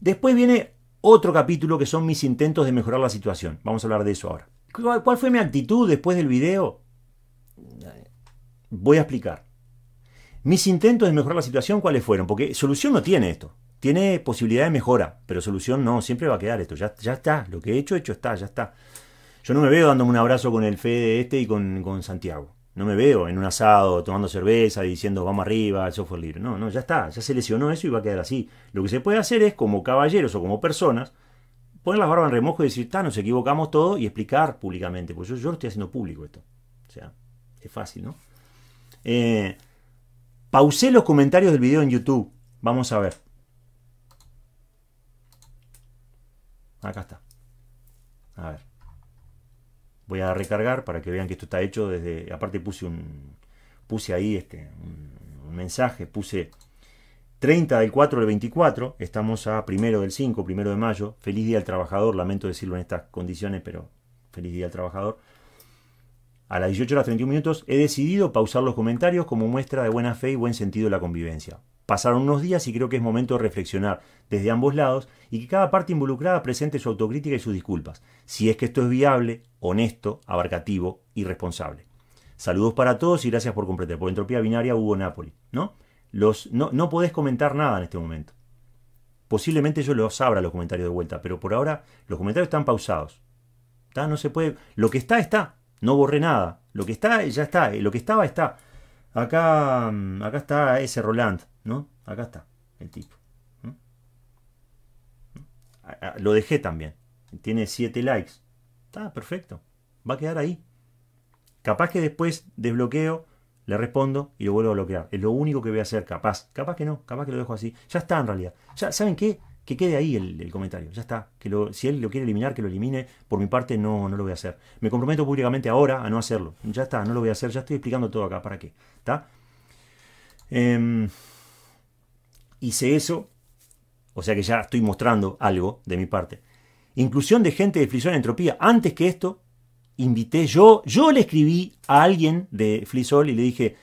Después viene otro capítulo que son mis intentos de mejorar la situación. Vamos a hablar de eso ahora. ¿Cuál fue mi actitud después del video? Voy a explicar. Mis intentos de mejorar la situación, ¿cuáles fueron? Porque solución no tiene esto. Tiene posibilidad de mejora, pero solución no. Siempre va a quedar esto. Ya, está. Lo que he hecho, hecho está. Ya está. Yo no me veo dándome un abrazo con el Fede este y con Santiago. No me veo en un asado tomando cerveza y diciendo vamos arriba, el software libre. No, no, ya está, ya se lesionó eso y va a quedar así. Lo que se puede hacer es, como caballeros o como personas, poner las barbas en remojo y decir, está, nos equivocamos todo y explicar públicamente, Pues yo, yo lo estoy haciendo público esto. O sea, es fácil, ¿no? Eh, pausé los comentarios del video en YouTube. Vamos a ver. Acá está. A ver. Voy a recargar para que vean que esto está hecho desde... Aparte puse un puse ahí este, un, mensaje, puse 30 del 4 al 24, estamos a primero del 5, primero de mayo. Feliz día al trabajador, lamento decirlo en estas condiciones, pero feliz día al trabajador a las 18 horas 31 minutos, he decidido pausar los comentarios como muestra de buena fe y buen sentido de la convivencia. Pasaron unos días y creo que es momento de reflexionar desde ambos lados y que cada parte involucrada presente su autocrítica y sus disculpas, si es que esto es viable, honesto, abarcativo y responsable. Saludos para todos y gracias por completar. Por Entropía Binaria Hugo Napoli, ¿no? Los, no, podés comentar nada en este momento. Posiblemente yo los abra los comentarios de vuelta, pero por ahora los comentarios están pausados. No se puede. Lo que está, está. No borré nada. Lo que está, ya está. Eh, lo que estaba, está. Acá, mm, acá está ese Roland, ¿no? Acá está el tipo. Lo dejé también. Tiene 7 likes. Está perfecto. Va a quedar ahí. Capaz que después desbloqueo, le respondo y lo vuelvo a bloquear. Es lo único que voy a hacer, capaz. Capaz que no, capaz que lo dejo así. Ya está en realidad. Ya, ¿saben qué? que quede ahí el, comentario, ya está. Que si él lo quiere eliminar, que lo elimine. Por mi parte, no, no lo voy a hacer. Me comprometo públicamente ahora a no hacerlo. Ya está, no lo voy a hacer. Ya estoy explicando todo acá, ¿para qué? ¿Está? Em, hice eso, o sea que ya estoy mostrando algo de mi parte. Inclusión de gente de Flisol Entropía. Antes que esto, invité yo, yo le escribí a alguien de Flisol y le dije,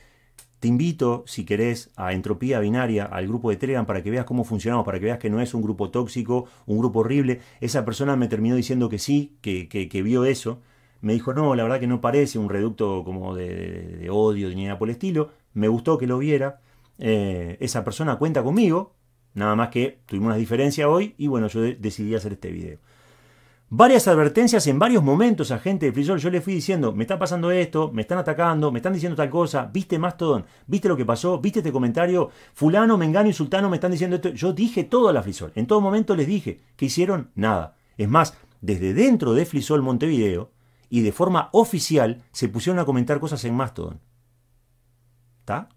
te invito, si querés, a Entropía Binaria, al grupo de Telegram, para que veas cómo funcionamos, para que veas que no es un grupo tóxico, un grupo horrible. Esa persona me terminó diciendo que sí, que, que, vio eso. Me dijo, no, la verdad que no parece un reducto como de, de, odio ni nada por el estilo. Me gustó que lo viera. Eh, esa persona cuenta conmigo, nada más que tuvimos una diferencia hoy y bueno, yo decidí hacer este video varias advertencias en varios momentos a gente de Frisol. Yo le fui diciendo, me está pasando esto, me están atacando, me están diciendo tal cosa, viste Mastodon, viste lo que pasó, viste este comentario, fulano, mengano y sultano me están diciendo esto. Yo dije todo a la Frisol. En todo momento les dije que hicieron nada. Es más, desde dentro de Frisol Montevideo y de forma oficial se pusieron a comentar cosas en Mastodon. ¿Está?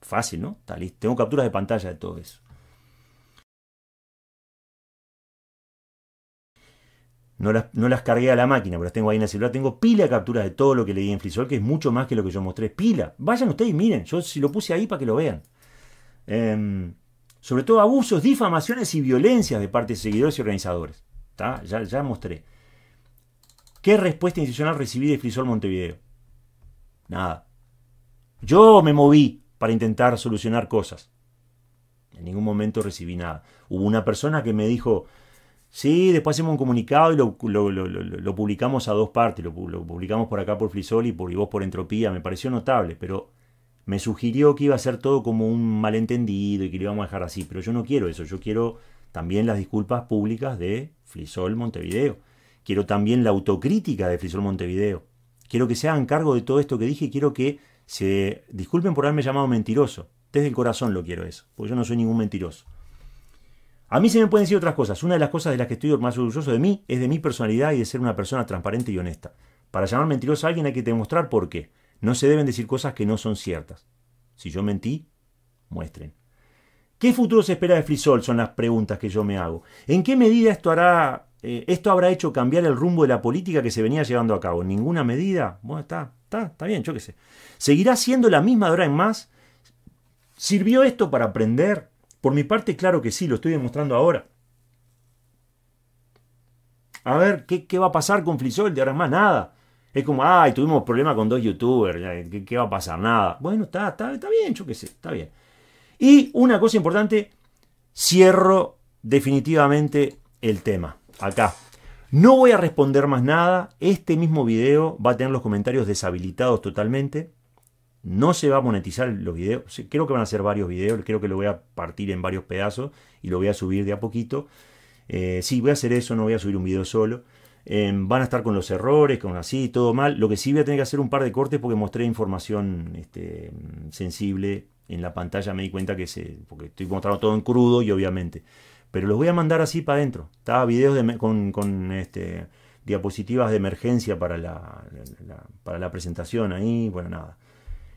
Fácil, ¿no? Está Tengo capturas de pantalla de todo eso. No las, cargué a la máquina, pero las tengo ahí en la celular. Tengo pila de capturas de todo lo que leí en Frisol, que es mucho más que lo que yo mostré. Pila. Vayan ustedes y miren. Yo si lo puse ahí para que lo vean. Em, sobre todo abusos, difamaciones y violencias de parte de seguidores y organizadores. Ya, ya mostré. ¿Qué respuesta institucional recibí de Frisol Montevideo? Nada. Yo me moví para intentar solucionar cosas. En ningún momento recibí nada. Hubo una persona que me dijo, Sí, después hacemos un comunicado y lo, lo, lo, publicamos a dos partes. Lo, publicamos por acá por Frisol y, por, vos por Entropía. Me pareció notable, pero me sugirió que iba a ser todo como un malentendido y que lo íbamos a dejar así. Pero yo no quiero eso. Yo quiero también las disculpas públicas de Frisol Montevideo. Quiero también la autocrítica de Frisol Montevideo. Quiero que se hagan cargo de todo esto que dije quiero que se disculpen por haberme llamado mentiroso. Desde el corazón lo quiero eso, porque yo no soy ningún mentiroso. A mí se me pueden decir otras cosas. Una de las cosas de las que estoy más orgulloso de mí es de mi personalidad y de ser una persona transparente y honesta. Para llamar mentiroso a alguien hay que demostrar por qué. No se deben decir cosas que no son ciertas. Si yo mentí, muestren. ¿Qué futuro se espera de Frisol? Son las preguntas que yo me hago. ¿En qué medida esto hará, eh, esto habrá hecho cambiar el rumbo de la política que se venía llevando a cabo? ¿En ninguna medida? Bueno, está, está, bien, yo qué sé. ¿Seguirá siendo la misma de ahora en más? ¿Sirvió esto para aprender? Por mi parte, claro que sí, lo estoy demostrando ahora. A ver, ¿qué, va a pasar con de Ahora más nada. Es como, ay, tuvimos problema con dos youtubers, ¿qué, va a pasar? Nada. Bueno, está, está, está bien, yo qué sé, está bien. Y una cosa importante, cierro definitivamente el tema. Acá. No voy a responder más nada. Este mismo video va a tener los comentarios deshabilitados totalmente. No se va a monetizar los videos. Creo que van a ser varios videos. Creo que lo voy a partir en varios pedazos y lo voy a subir de a poquito. Eh, sí, voy a hacer eso, no voy a subir un video solo. Em, van a estar con los errores, con así, todo mal. Lo que sí voy a tener que hacer un par de cortes porque mostré información este, sensible en la pantalla. Me di cuenta que se. porque estoy mostrando todo en crudo y obviamente. Pero los voy a mandar así para adentro. Estaba videos con, este, diapositivas de emergencia para para la presentación ahí. Bueno, nada.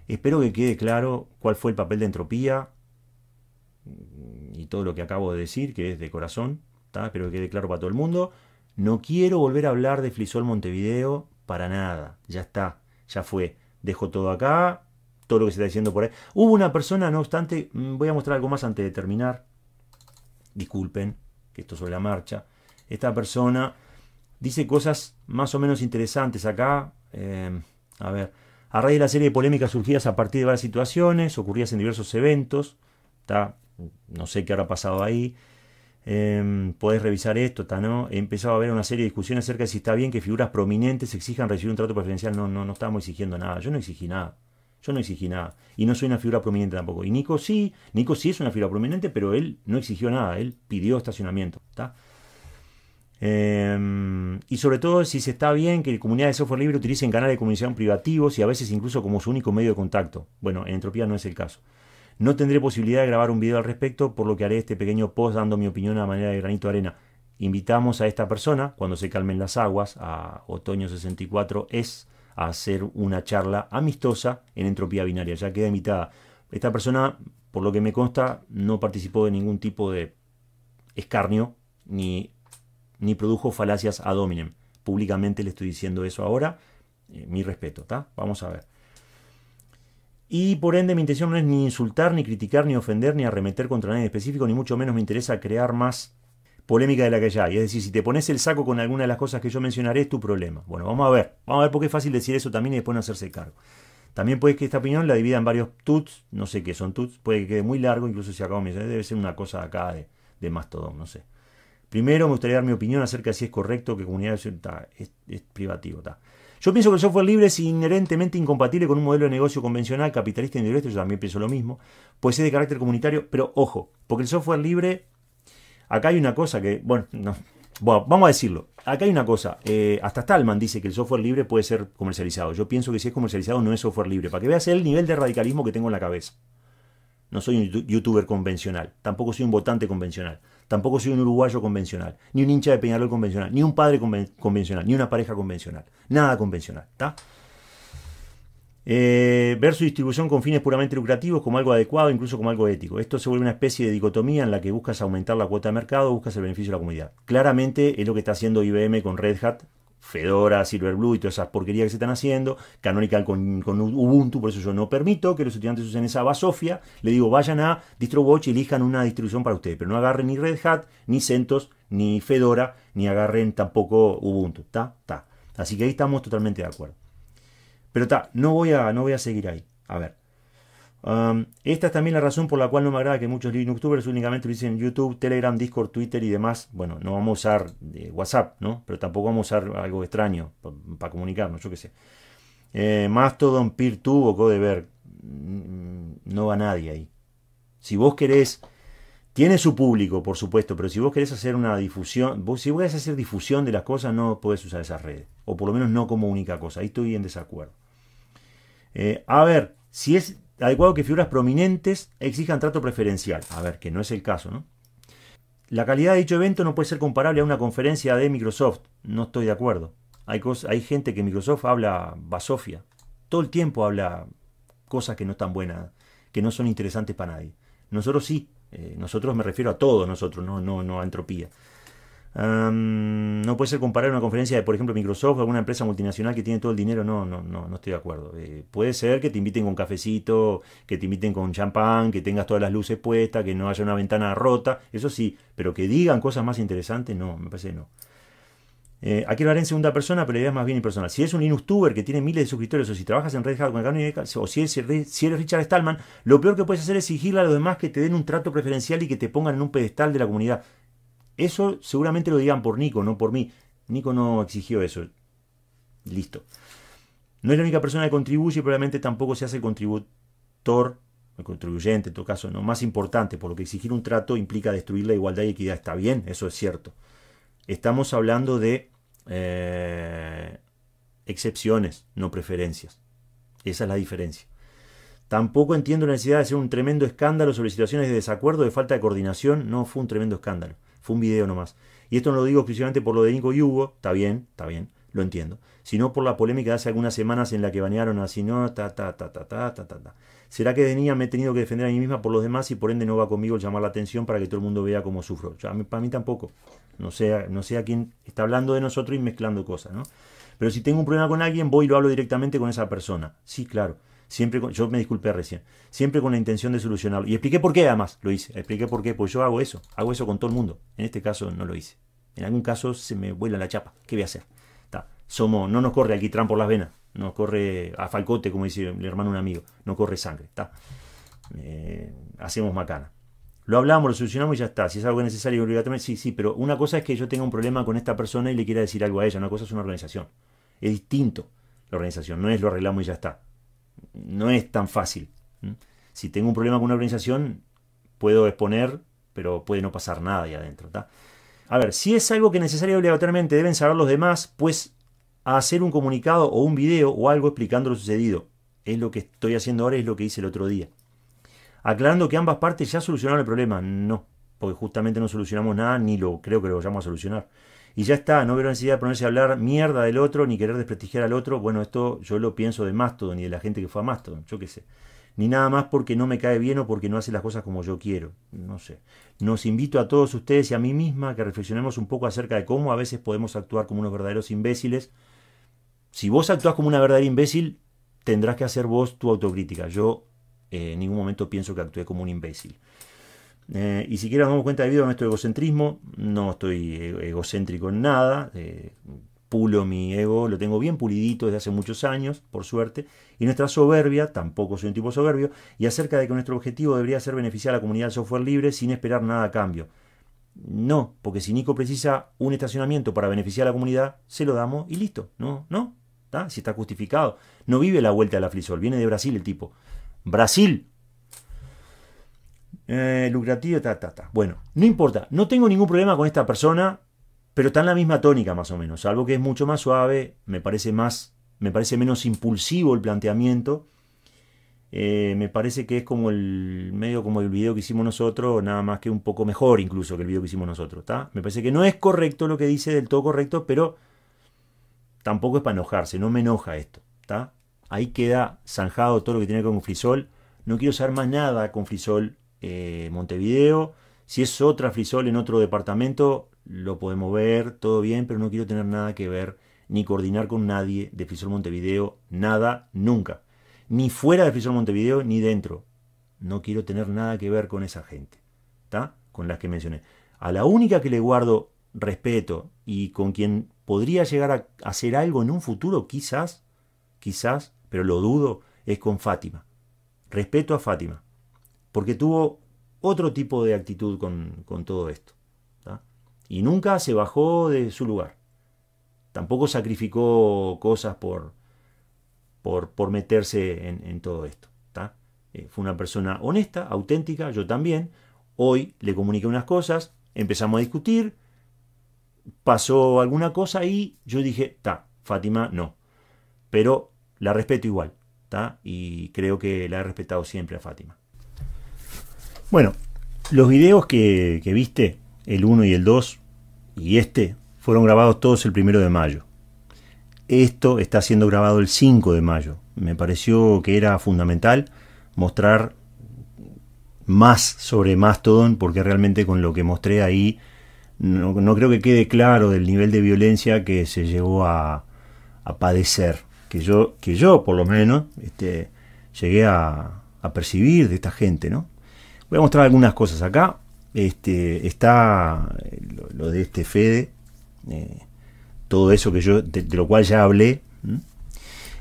Espero que quede claro cuál fue el papel de entropía y todo lo que acabo de decir, que es de corazón. ¿tá? Espero que quede claro para todo el mundo. No quiero volver a hablar de Flisol Montevideo para nada. Ya está, ya fue. Dejo todo acá, todo lo que se está diciendo por ahí. Hubo una persona, no obstante, mm, voy a mostrar algo más antes de terminar. Disculpen, que esto sobre la marcha. Esta persona dice cosas más o menos interesantes acá. Eh, a ver, a raíz de la serie de polémicas surgidas a partir de varias situaciones, ocurridas en diversos eventos, no sé qué habrá pasado ahí, eh, podés revisar esto, ¿no? He empezado a ver una serie de discusiones acerca de si está bien que figuras prominentes exijan recibir un trato preferencial. No, no, no exigiendo nada. Yo no exigí nada. Yo no exigí nada. Y no soy una figura prominente tampoco. Y Nico sí, Nico sí es una figura prominente, pero él no exigió nada. Él pidió estacionamiento, ¿está? Em, y sobre todo si se está bien que comunidades de software libre utilicen canales de comunicación privativos y a veces incluso como su único medio de contacto. Bueno, en Entropía no es el caso. No tendré posibilidad de grabar un video al respecto, por lo que haré este pequeño post dando mi opinión a manera de granito de arena. Invitamos a esta persona, cuando se calmen las aguas, a Otoño 64 es a hacer una charla amistosa en Entropía Binaria. Ya queda invitada. Esta persona, por lo que me consta, no participó de ningún tipo de escarnio ni ni produjo falacias a hominem. Públicamente le estoy diciendo eso ahora, eh, mi respeto, ¿está? Vamos a ver. Y por ende mi intención no es ni insultar, ni criticar, ni ofender, ni arremeter contra nadie específico, ni mucho menos me interesa crear más polémica de la que ya hay. Es decir, si te pones el saco con alguna de las cosas que yo mencionaré, es tu problema. Bueno, vamos a ver. Vamos a ver porque es fácil decir eso también y después no hacerse cargo. También puede que esta opinión la divida en varios tuts, no sé qué son tuts, puede que quede muy largo, incluso si acabo de mencionar, debe ser una cosa acá de, de mastodón, no sé. Primero me gustaría dar mi opinión acerca de si es correcto que comunidades es, es, privativo. Yo pienso que el software libre es inherentemente incompatible con un modelo de negocio convencional, capitalista y e yo también pienso lo mismo, Puede ser de carácter comunitario, pero ojo, porque el software libre, acá hay una cosa que, bueno, no, vamos a decirlo, acá hay una cosa, eh, hasta Stallman dice que el software libre puede ser comercializado, yo pienso que si es comercializado no es software libre, para que veas el nivel de radicalismo que tengo en la cabeza. No soy un youtuber convencional, tampoco soy un votante convencional. Tampoco soy un uruguayo convencional, ni un hincha de Peñarol convencional, ni un padre convencional, ni una pareja convencional. Nada convencional, ¿está? Eh, ver su distribución con fines puramente lucrativos como algo adecuado, incluso como algo ético. Esto se vuelve una especie de dicotomía en la que buscas aumentar la cuota de mercado, buscas el beneficio de la comunidad. Claramente es lo que está haciendo IBM con Red Hat Fedora, Silverblue y todas esas porquerías que se están haciendo, Canonical con, Ubuntu, por eso yo no permito que los estudiantes usen esa basofia, le digo vayan a DistroWatch y elijan una distribución para ustedes, pero no agarren ni Red Hat, ni CentOS, ni Fedora, ni agarren tampoco Ubuntu, ta, ta. Así que ahí estamos totalmente de acuerdo. Pero ta, no voy a, no voy a seguir ahí. A ver esta es también la razón por la cual no me agrada que muchos youtubers únicamente utilicen YouTube, Telegram, Discord, Twitter y demás. Bueno, no vamos a usar eh, WhatsApp, ¿no? Pero tampoco vamos a usar algo extraño para comunicarnos, yo qué sé. Eh, Mastodon, PeerTube o Codeberg. Mm, no va nadie ahí. Si vos querés, tiene su público, por supuesto, pero si vos querés hacer una difusión, si vos querés hacer difusión de las cosas, no podés usar esas redes. O por lo menos no como única cosa. Ahí estoy en desacuerdo. Eh, a ver, si es Adecuado que figuras prominentes exijan trato preferencial. A ver, que no es el caso, ¿no? La calidad de dicho evento no puede ser comparable a una conferencia de Microsoft. No estoy de acuerdo. Hay, gente que Microsoft habla basofia. Todo el tiempo habla cosas que no están buenas, que no son interesantes para nadie. Nosotros sí. Eh, nosotros me refiero a todos nosotros, no, no, no a entropía no puede ser comparar una conferencia de, por ejemplo, Microsoft, o alguna empresa multinacional que tiene todo el dinero. No, no, no, no estoy de acuerdo. Eh, puede ser que te inviten con cafecito, que te inviten con champán, que tengas todas las luces puestas, que no haya una ventana rota, eso sí, pero que digan cosas más interesantes, no, me parece no. Eh, aquí lo haré en segunda persona, pero la idea es más bien impersonal. Si es un YouTuber que tiene miles de suscriptores, o si trabajas en Red Hat con o si, si eres Richard Stallman, lo peor que puedes hacer es exigirle a los demás que te den un trato preferencial y que te pongan en un pedestal de la comunidad. Eso seguramente lo digan por Nico, no por mí. Nico no exigió eso. Listo. No es la única persona que contribuye probablemente tampoco se hace el el contribuyente en todo caso, no más importante, por lo que exigir un trato implica destruir la igualdad y equidad. Está bien, eso es cierto. Estamos hablando de eh, excepciones, no preferencias. Esa es la diferencia. Tampoco entiendo la necesidad de hacer un tremendo escándalo sobre situaciones de desacuerdo, de falta de coordinación. No fue un tremendo escándalo. Fue un video nomás. Y esto no lo digo exclusivamente por lo de Nico y Hugo, está bien, está bien, lo entiendo. Sino por la polémica de hace algunas semanas en la que banearon así, no, ta, ta, ta, ta, ta, ta, ta. ¿Será que de niña me he tenido que defender a mí misma por los demás y por ende no va conmigo el llamar la atención para que todo el mundo vea cómo sufro? para mí tampoco. No sé, no sé a quién está hablando de nosotros y mezclando cosas, ¿no? Pero si tengo un problema con alguien, voy y lo hablo directamente con esa persona. Sí, claro siempre yo me disculpé recién, siempre con la intención de solucionarlo. Y expliqué por qué además lo hice, expliqué por qué, pues yo hago eso, hago eso con todo el mundo. En este caso no lo hice. En algún caso se me vuela la chapa, ¿qué voy a hacer? somos, no nos corre alquitrán por las venas, nos corre a falcote, como dice el hermano un amigo, no corre sangre, está eh, hacemos macana. Lo hablamos, lo solucionamos y ya está. Si es algo necesario y obligatorio, sí, sí, pero una cosa es que yo tenga un problema con esta persona y le quiera decir algo a ella, una cosa es una organización. Es distinto la organización, no es lo arreglamos y ya está no es tan fácil. ¿Mm? Si tengo un problema con una organización, puedo exponer, pero puede no pasar nada ahí adentro. A ver, si es algo que necesariamente obligatoriamente deben saber los demás, pues hacer un comunicado o un video o algo explicando lo sucedido. Es lo que estoy haciendo ahora, es lo que hice el otro día. Aclarando que ambas partes ya solucionaron el problema. No, porque justamente no solucionamos nada, ni lo creo que lo vayamos a solucionar y ya está, no veo necesidad de ponerse a hablar mierda del otro ni querer desprestigiar al otro. Bueno, esto yo lo pienso de Mastodon ni de la gente que fue a Mastodon, yo qué sé. Ni nada más porque no me cae bien o porque no hace las cosas como yo quiero, no sé. Nos invito a todos ustedes y a mí misma que reflexionemos un poco acerca de cómo a veces podemos actuar como unos verdaderos imbéciles. Si vos actúas como una verdadera imbécil, tendrás que hacer vos tu autocrítica. Yo eh, en ningún momento pienso que actué como un imbécil. Eh, y si nos damos cuenta debido a nuestro egocentrismo, no estoy egocéntrico en nada, eh, pulo mi ego, lo tengo bien pulidito desde hace muchos años, por suerte, y nuestra soberbia, tampoco soy un tipo soberbio, y acerca de que nuestro objetivo debería ser beneficiar a la comunidad del software libre sin esperar nada a cambio. No, porque si Nico precisa un estacionamiento para beneficiar a la comunidad, se lo damos y listo, no, no, si está justificado. No vive la vuelta de la frisol, viene de Brasil el tipo. Brasil, eh, lucrativo, ta, ta, ta. Bueno, no importa, no tengo ningún problema con esta persona, pero está en la misma tónica más o menos, salvo que es mucho más suave, me parece más, me parece menos impulsivo el planteamiento. Eh, me parece que es como el medio como el video que hicimos nosotros, nada más que un poco mejor incluso que el video que hicimos nosotros, Me parece que no es correcto lo que dice del todo correcto, pero tampoco es para enojarse, no me enoja esto, Ahí queda zanjado todo lo que tiene que ver con Frisol. No quiero usar más nada con Frisol eh, Montevideo. Si es otra frisol en otro departamento, lo podemos ver, todo bien, pero no quiero tener nada que ver ni coordinar con nadie de Frisol Montevideo, nada, nunca. Ni fuera de Frisol Montevideo, ni dentro. No quiero tener nada que ver con esa gente, ¿está? Con las que mencioné. A la única que le guardo respeto y con quien podría llegar a hacer algo en un futuro, quizás, quizás, pero lo dudo, es con Fátima. Respeto a Fátima porque tuvo otro tipo de actitud con, todo esto. Y nunca se bajó de su lugar. Tampoco sacrificó cosas por, por, por meterse en, todo esto. Eh, fue una persona honesta, auténtica, yo también. Hoy le comuniqué unas cosas, empezamos a discutir, pasó alguna cosa y yo dije, ta, Fátima no. Pero la respeto igual, ¿ta? Y creo que la he respetado siempre a Fátima. Bueno, los videos que, viste, el 1 y el 2, y este, fueron grabados todos el 1 de mayo. Esto está siendo grabado el 5 de mayo. Me pareció que era fundamental mostrar más sobre Mastodon, porque realmente con lo que mostré ahí no, creo que quede claro del nivel de violencia que se llegó a, padecer. Que yo, que yo, por lo menos, este, llegué a, a percibir de esta gente, ¿no? Voy a mostrar algunas cosas acá. Este, está eh, lo, de este Fede, eh, todo eso que yo, de, lo cual ya hablé.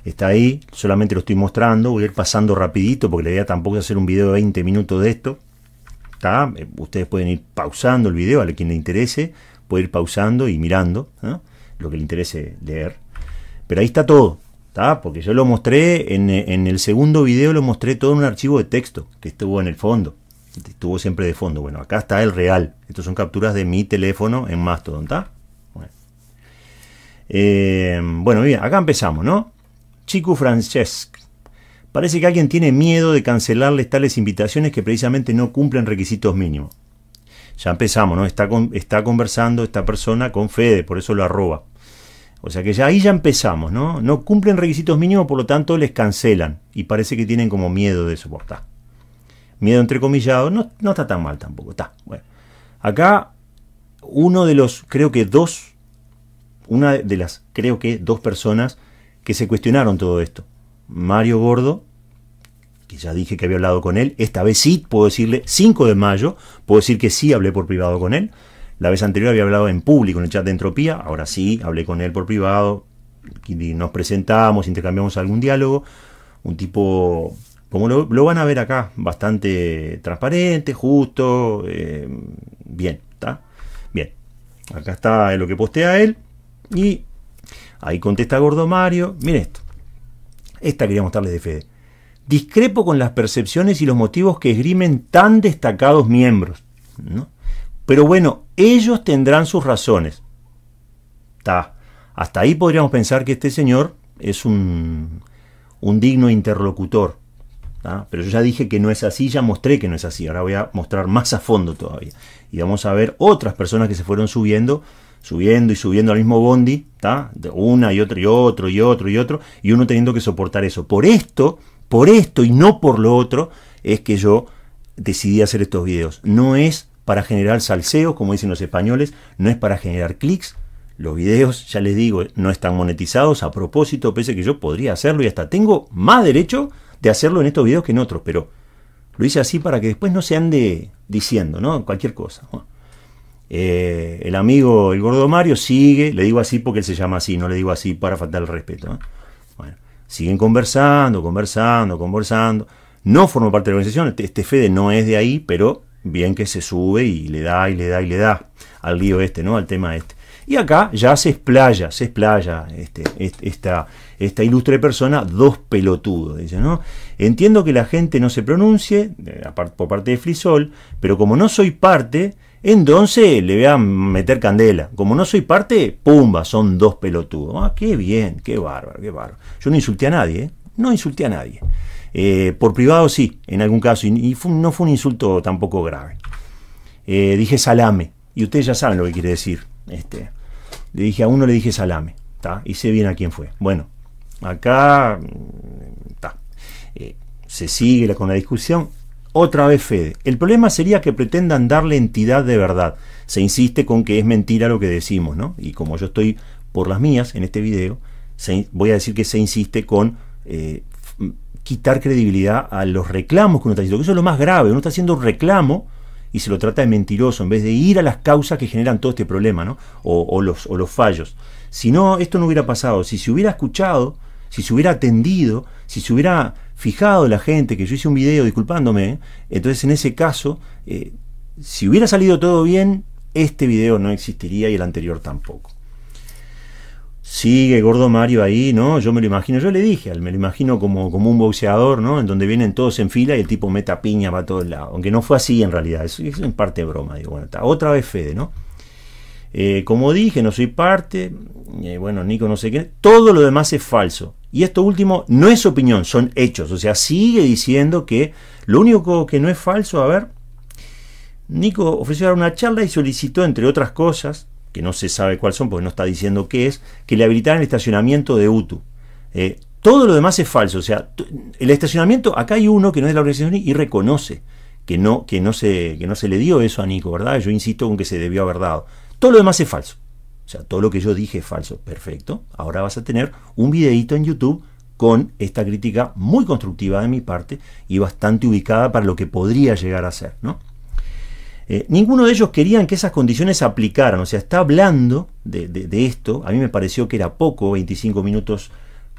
Está ahí, solamente lo estoy mostrando, voy a ir pasando rapidito porque la idea tampoco es hacer un video de 20 minutos de esto. Eh, ustedes pueden ir pausando el video, a quien le interese, puede ir pausando y mirando lo que le interese leer. Pero ahí está todo, porque yo lo mostré en, en el segundo video, lo mostré todo en un archivo de texto que estuvo en el fondo estuvo siempre de fondo. Bueno, acá está el real. Estos son capturas de mi teléfono en Mastodon, ¿está? Eh, bueno. bien, acá empezamos, ¿no? Chico Francesc. Parece que alguien tiene miedo de cancelarles tales invitaciones que precisamente no cumplen requisitos mínimos. Ya empezamos, ¿no? Está, está conversando esta persona con Fede, por eso lo arroba. O sea que ya ahí ya empezamos, ¿no? No cumplen requisitos mínimos, por lo tanto les cancelan. Y parece que tienen como miedo de soportar miedo entrecomillado, no, no está tan mal tampoco, está. Bueno, acá uno de los, creo que dos, una de las, creo que dos personas que se cuestionaron todo esto. Mario Gordo, que ya dije que había hablado con él, esta vez sí puedo decirle, 5 de mayo, puedo decir que sí hablé por privado con él. La vez anterior había hablado en público en el chat de Entropía, ahora sí hablé con él por privado, nos presentamos, intercambiamos algún diálogo. Un tipo como lo, van a ver acá, bastante transparente, justo, eh, bien, ¿está? Bien, acá está lo que postea él y ahí contesta Gordo Mario, miren esto, esta quería mostrarles de fe Discrepo con las percepciones y los motivos que esgrimen tan destacados miembros, Pero bueno, ellos tendrán sus razones. Está. Hasta ahí podríamos pensar que este señor es un, un digno interlocutor pero yo ya dije que no es así, ya mostré que no es así. Ahora voy a mostrar más a fondo todavía. Y vamos a ver otras personas que se fueron subiendo, subiendo y subiendo al mismo bondi, De una y otra y otro y otro y otro, y uno teniendo que soportar eso. Por esto, por esto y no por lo otro, es que yo decidí hacer estos videos. No es para generar salseos, como dicen los españoles, no es para generar clics. Los videos, ya les digo, no están monetizados a propósito, pese que yo podría hacerlo y hasta tengo más derecho de hacerlo en estos videos que en otros, pero lo hice así para que después no se ande diciendo, ¿no? Cualquier cosa. Eh, el amigo, el gordo Mario, sigue, le digo así porque él se llama así, no le digo así para faltar el respeto. Bueno, siguen conversando, conversando, conversando. No formo parte de la organización, este, este Fede no es de ahí, pero bien que se sube y le da, y le da, y le da al lío este, ¿no? Al tema este. Y acá ya se explaya, se explaya este, este, esta, esta ilustre persona, dos pelotudos, dice, ¿no? Entiendo que la gente no se pronuncie eh, por parte de Frisol, pero como no soy parte, entonces le voy a meter candela. Como no soy parte, pumba, son dos pelotudos. Ah, qué bien, qué bárbaro, qué bárbaro. Yo no insulté a nadie, ¿eh? no insulté a nadie. Eh, por privado sí, en algún caso, y, no fue un insulto tampoco grave. dije salame, y ustedes ya saben lo que quiere decir. Este, le dije a uno le dije salame, y sé bien a quién fue. Bueno, Acá mm, eh, se sigue con la discusión. Otra vez Fede. El problema sería que pretendan darle entidad de verdad. Se insiste con que es mentira lo que decimos, ¿no? Y como yo estoy por las mías en este video, voy a decir que se insiste con eh, mm, quitar credibilidad a los reclamos que uno está haciendo. Que eso es lo más grave. Uno está haciendo un reclamo y se lo trata de mentiroso en vez de ir a las causas que generan todo este problema, ¿no? o los fallos. Si no, esto no hubiera pasado. Si se hubiera escuchado si se hubiera atendido, si se hubiera fijado la gente que yo hice un video disculpándome, entonces en ese caso, eh, si hubiera salido todo bien, este video no existiría y el anterior tampoco. Sigue Gordo Mario ahí, ¿no? Yo me lo imagino, yo le dije, me lo imagino como, como un boxeador, ¿no? En donde vienen todos en fila y el tipo meta piña para todos lados. Aunque no fue así en realidad, es, en parte broma. Digo, bueno, está. otra vez Fede, ¿no? Eh, como dije, no soy parte, eh, bueno, Nico no sé qué, todo lo demás es falso. Y esto último no es opinión, son hechos. O sea, sigue diciendo que lo único que no es falso, a ver, Nico ofreció dar una charla y solicitó, entre otras cosas, que no se sabe cuáles son porque no está diciendo qué es, que le habilitaran el estacionamiento de UTU. Eh, todo lo demás es falso. O sea, el estacionamiento, acá hay uno que no es de la organización y reconoce que no, que no, se, que no se le dio eso a Nico, ¿verdad? Yo insisto en que se debió haber dado. Todo lo demás es falso. O sea, todo lo que yo dije es falso. Perfecto. Ahora vas a tener un videito en YouTube con esta crítica muy constructiva de mi parte y bastante ubicada para lo que podría llegar a ser. ¿no? Eh, ninguno de ellos querían que esas condiciones se aplicaran, o sea, está hablando de, esto, a mí me pareció que era poco, 25 minutos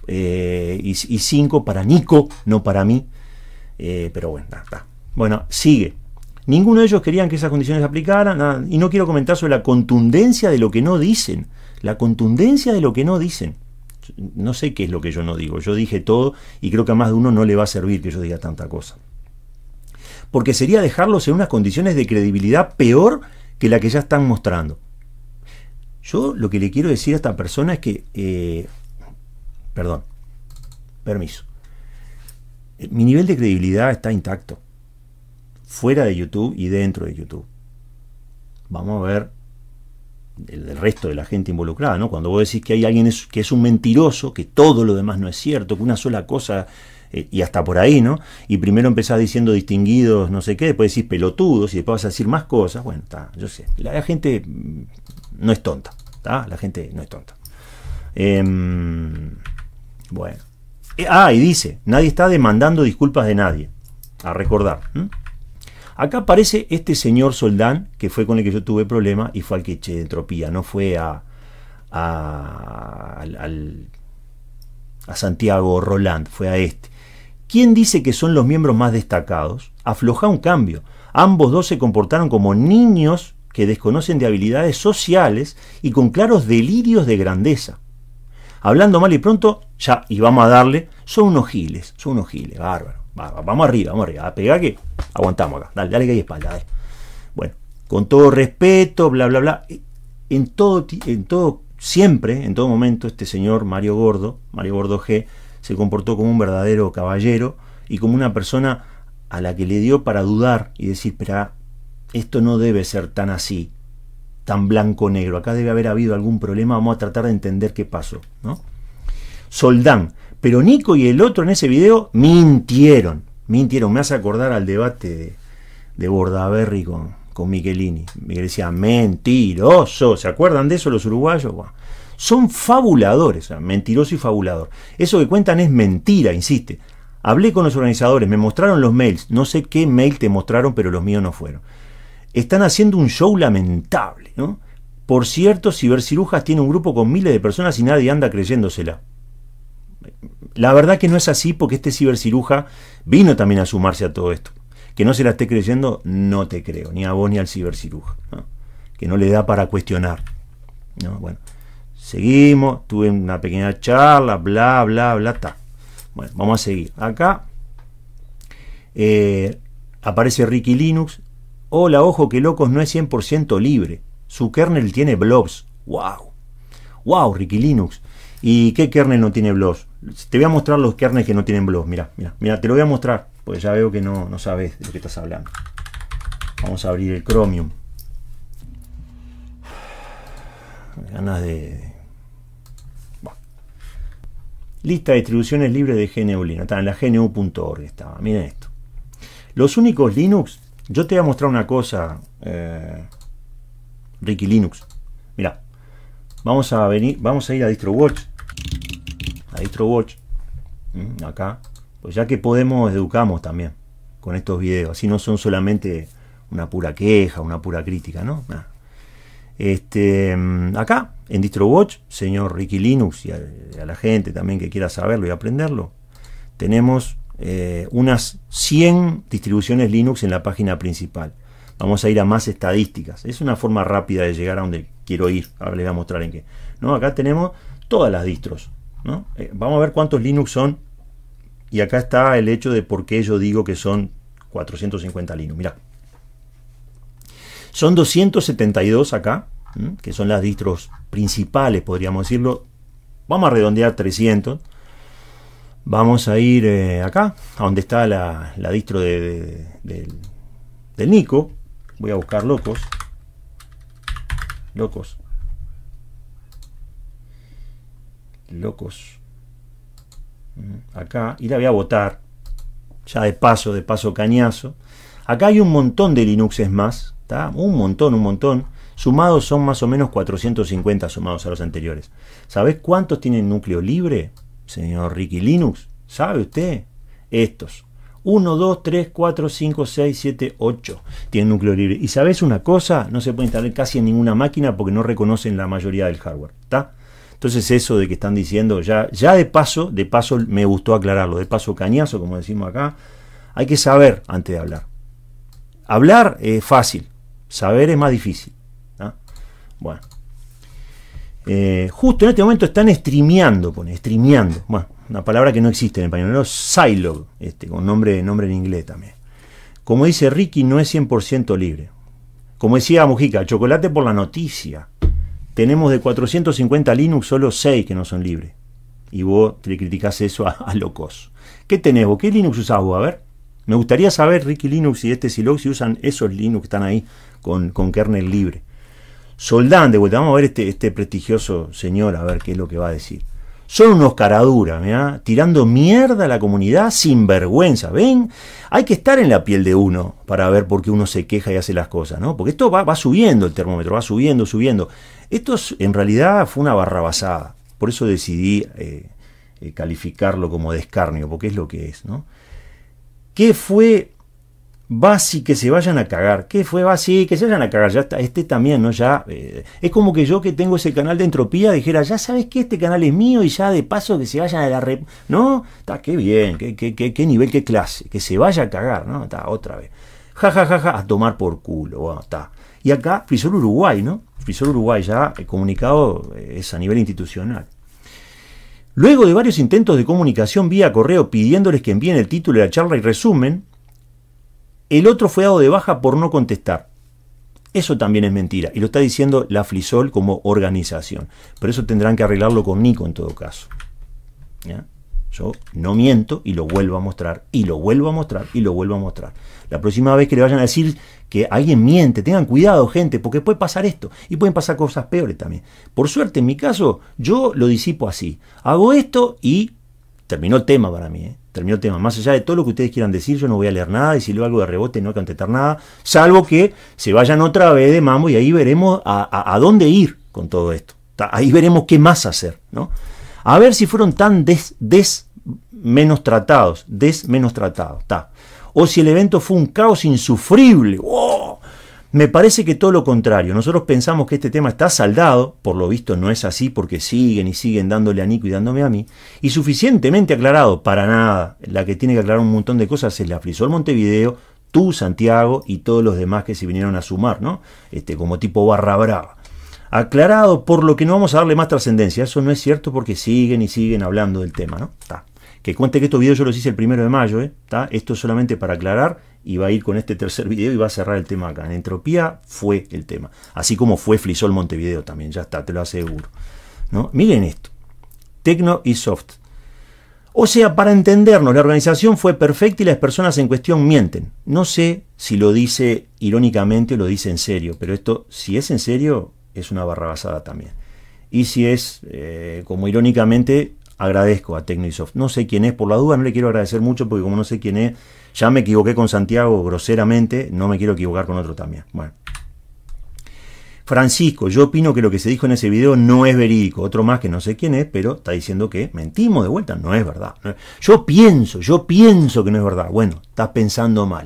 eh, y 5 para Nico, no para mí, eh, pero bueno, está. Bueno, sigue. Ninguno de ellos querían que esas condiciones se aplicaran, y no quiero comentar sobre la contundencia de lo que no dicen, la contundencia de lo que no dicen. No sé qué es lo que yo no digo, yo dije todo y creo que a más de uno no le va a servir que yo diga tanta cosa. Porque sería dejarlos en unas condiciones de credibilidad peor que la que ya están mostrando. Yo lo que le quiero decir a esta persona es que, eh, perdón, permiso, mi nivel de credibilidad está intacto fuera de YouTube y dentro de YouTube. Vamos a ver el, resto de la gente involucrada, ¿no? Cuando vos decís que hay alguien que es un mentiroso, que todo lo demás no es cierto, que una sola cosa eh, y hasta por ahí, ¿no? Y primero empezás diciendo distinguidos, no sé qué, después decís pelotudos y después vas a decir más cosas. Bueno, está, yo sé. La, gente mm, no es tonta, ¿está? La gente no es tonta. Em, bueno. Eh, ah, y dice, nadie está demandando disculpas de nadie. A recordar. Acá aparece este señor Soldán, que fue con el que yo tuve problema y fue al que eché de entropía, no fue a, a, a Santiago Roland, fue a este. ¿Quién dice que son los miembros más destacados? Afloja un cambio. Ambos dos se comportaron como niños que desconocen de habilidades sociales y con claros delirios de grandeza. Hablando mal y pronto, ya, y vamos a darle, son unos giles, son unos giles, bárbaro vamos arriba, vamos arriba. A ah, que aguantamos acá. Dale, dale que hay espalda. Bueno, con todo respeto, bla, bla, bla. En todo, en todo, siempre, en todo momento, este señor Mario Gordo, Mario Gordo G, se comportó como un verdadero caballero y como una persona a la que le dio para dudar y decir, espera, esto no debe ser tan así, tan blanco-negro. Acá debe haber habido algún problema, vamos a tratar de entender qué pasó. ¿no? Soldán, pero Nico y el otro en ese video mintieron. Mintieron. Me hace acordar al debate de, de Bordaberry con, con Michelini. Miguel decía, mentiroso. ¿Se acuerdan de eso los uruguayos? son fabuladores, mentiroso y fabulador. Eso que cuentan es mentira, insiste. Hablé con los organizadores, me mostraron los mails. No sé qué mail te mostraron, pero los míos no fueron. Están haciendo un show lamentable, Por cierto, Cibercirujas tiene un grupo con miles de personas y nadie anda creyéndosela. La verdad que no es así porque este ciberciruja vino también a sumarse a todo esto. Que no se la esté creyendo, no te creo, ni a vos ni al ciberciruja. Que no le da para cuestionar. Bueno, seguimos, tuve una pequeña charla, bla, bla, bla, ta. Bueno, vamos a seguir. Acá eh, aparece Ricky Linux. Hola, ojo que locos no es 100% libre. Su kernel tiene blobs. ¡Wow! ¡Wow, Ricky Linux! ¿Y qué kernel no tiene blobs? Te voy a mostrar los kernels que no tienen blog. Mira, mira, mira, te lo voy a mostrar. Porque ya veo que no, sabes de lo que estás hablando. Vamos a abrir el Chromium. Ganas de. Lista de distribuciones libres de GNU Linux. Está en la gnu.org. Estaba. Miren esto. Los únicos Linux. Yo te voy a mostrar una cosa, eh, Ricky Linux. Mira, vamos a venir, vamos a ir a DistroWatch a DistroWatch, mm, acá, pues ya que podemos, educamos también con estos videos, así no son solamente una pura queja, una pura crítica, ¿no? Este, mm, acá, en DistroWatch, señor Ricky Linux y a, la gente también que quiera saberlo y aprenderlo, tenemos eh, unas 100 distribuciones Linux en la página principal. Vamos a ir a más estadísticas. Es una forma rápida de llegar a donde quiero ir. Ahora les voy a mostrar en qué. ¿No? Acá tenemos todas las distros. Eh, vamos a ver cuántos Linux son. Y acá está el hecho de por qué yo digo que son 450 Linux. Mirá. Son 272 acá, que son las distros principales, podríamos decirlo. Vamos a redondear 300. Vamos a ir eh, acá, a donde está la, distro de, del Nico. Voy a buscar locos. Locos. locos. Mm, acá, y la voy a votar Ya de paso, de paso cañazo. Acá hay un montón de Linuxes más, Está un montón, un montón. Sumados son más o menos 450 sumados a los anteriores. ¿Sabés cuántos tienen núcleo libre, señor Ricky Linux? ¿Sabe usted? Estos. 1, 2, 3, 4, 5, 6, 7, 8 tienen núcleo libre. ¿Y sabes una cosa? No se puede instalar casi en ninguna máquina porque no reconocen la mayoría del hardware. ¿Está? Entonces eso de que están diciendo, ya, ya de paso, de paso me gustó aclararlo, de paso cañazo, como decimos acá, hay que saber antes de hablar. Hablar es fácil, saber es más difícil. Bueno. Eh, justo en este momento están streameando, pone, streameando. Bueno, una palabra que no existe en español, no este, con nombre, nombre en inglés también. Como dice Ricky, no es 100% libre. Como decía Mujica, chocolate por la noticia tenemos de 450 Linux solo 6 que no son libres. Y vos te criticás eso a, locos. ¿Qué tenés vos? ¿Qué Linux usás vos? A ver. Me gustaría saber, Ricky Linux y este Silox si usan esos Linux que están ahí con, con kernel libre. Soldán, de vuelta, vamos a ver este, este prestigioso señor, a ver qué es lo que va a decir. Son unos caraduras, ¿eh? tirando mierda a la comunidad sin vergüenza, ¿ven? Hay que estar en la piel de uno para ver por qué uno se queja y hace las cosas, ¿no? Porque esto va, subiendo el termómetro, va subiendo, subiendo. Esto en realidad fue una barrabasada, por eso decidí eh, eh, calificarlo como descarnio, porque es lo que es, ¿no? ¿Qué fue Basi, que se vayan a cagar. ¿Qué fue Basi? Que se vayan a cagar. Ya está, este también, ¿no? Ya. Eh, es como que yo que tengo ese canal de entropía dijera, ya sabes que este canal es mío y ya de paso que se vayan a la rep. No, está, qué bien, qué, nivel, qué clase. Que se vaya a cagar, ¿no? Está, otra vez. Ja, ja, ja, a tomar por culo. Bueno, está. Y acá, Frisol Uruguay, ¿no? Frisol Uruguay, ya el eh, comunicado eh, es a nivel institucional. Luego de varios intentos de comunicación vía correo pidiéndoles que envíen el título de la charla y resumen, el otro fue dado de baja por no contestar. Eso también es mentira y lo está diciendo la FLISOL como organización. Pero eso tendrán que arreglarlo con Nico en todo caso. Yo no miento y lo vuelvo a mostrar, y lo vuelvo a mostrar, y lo vuelvo a mostrar. La próxima vez que le vayan a decir que alguien miente, tengan cuidado, gente, porque puede pasar esto, y pueden pasar cosas peores también. Por suerte, en mi caso, yo lo disipo así. Hago esto y terminó el tema para mí. ¿eh? terminó el tema. Más allá de todo lo que ustedes quieran decir, yo no voy a leer nada, y si algo de rebote no voy a contestar nada, salvo que se vayan otra vez de mambo y ahí veremos a, dónde ir con todo esto. Ahí veremos qué más hacer, ¿no? A ver si fueron tan des, des menos tratados, des menos tratados, O si el evento fue un caos insufrible. ¡Oh! Me parece que todo lo contrario. Nosotros pensamos que este tema está saldado, por lo visto no es así porque siguen y siguen dándole a Nico y dándome a mí, y suficientemente aclarado, para nada. La que tiene que aclarar un montón de cosas es la Frisol Montevideo, tú, Santiago, y todos los demás que se vinieron a sumar, ¿no? Este, como tipo barra brava. Aclarado, por lo que no vamos a darle más trascendencia. Eso no es cierto porque siguen y siguen hablando del tema, ¿no? Está. Que cuente que estos videos yo los hice el primero de mayo, ¿eh? Esto es solamente para aclarar y va a ir con este tercer video y va a cerrar el tema acá. En entropía fue el tema. Así como fue Flisol Montevideo también, ya está, te lo aseguro. ¿no? Miren esto. Tecno y soft. O sea, para entendernos, la organización fue perfecta y las personas en cuestión mienten. No sé si lo dice irónicamente o lo dice en serio, pero esto, si es en serio, es una basada también. Y si es, eh, como irónicamente, agradezco a Technisoft. No sé quién es, por la duda no le quiero agradecer mucho porque como no sé quién es, ya me equivoqué con Santiago groseramente, no me quiero equivocar con otro también. Bueno. Francisco, yo opino que lo que se dijo en ese video no es verídico. Otro más que no sé quién es, pero está diciendo que mentimos de vuelta. No es verdad. Yo pienso, yo pienso que no es verdad. Bueno, estás pensando mal.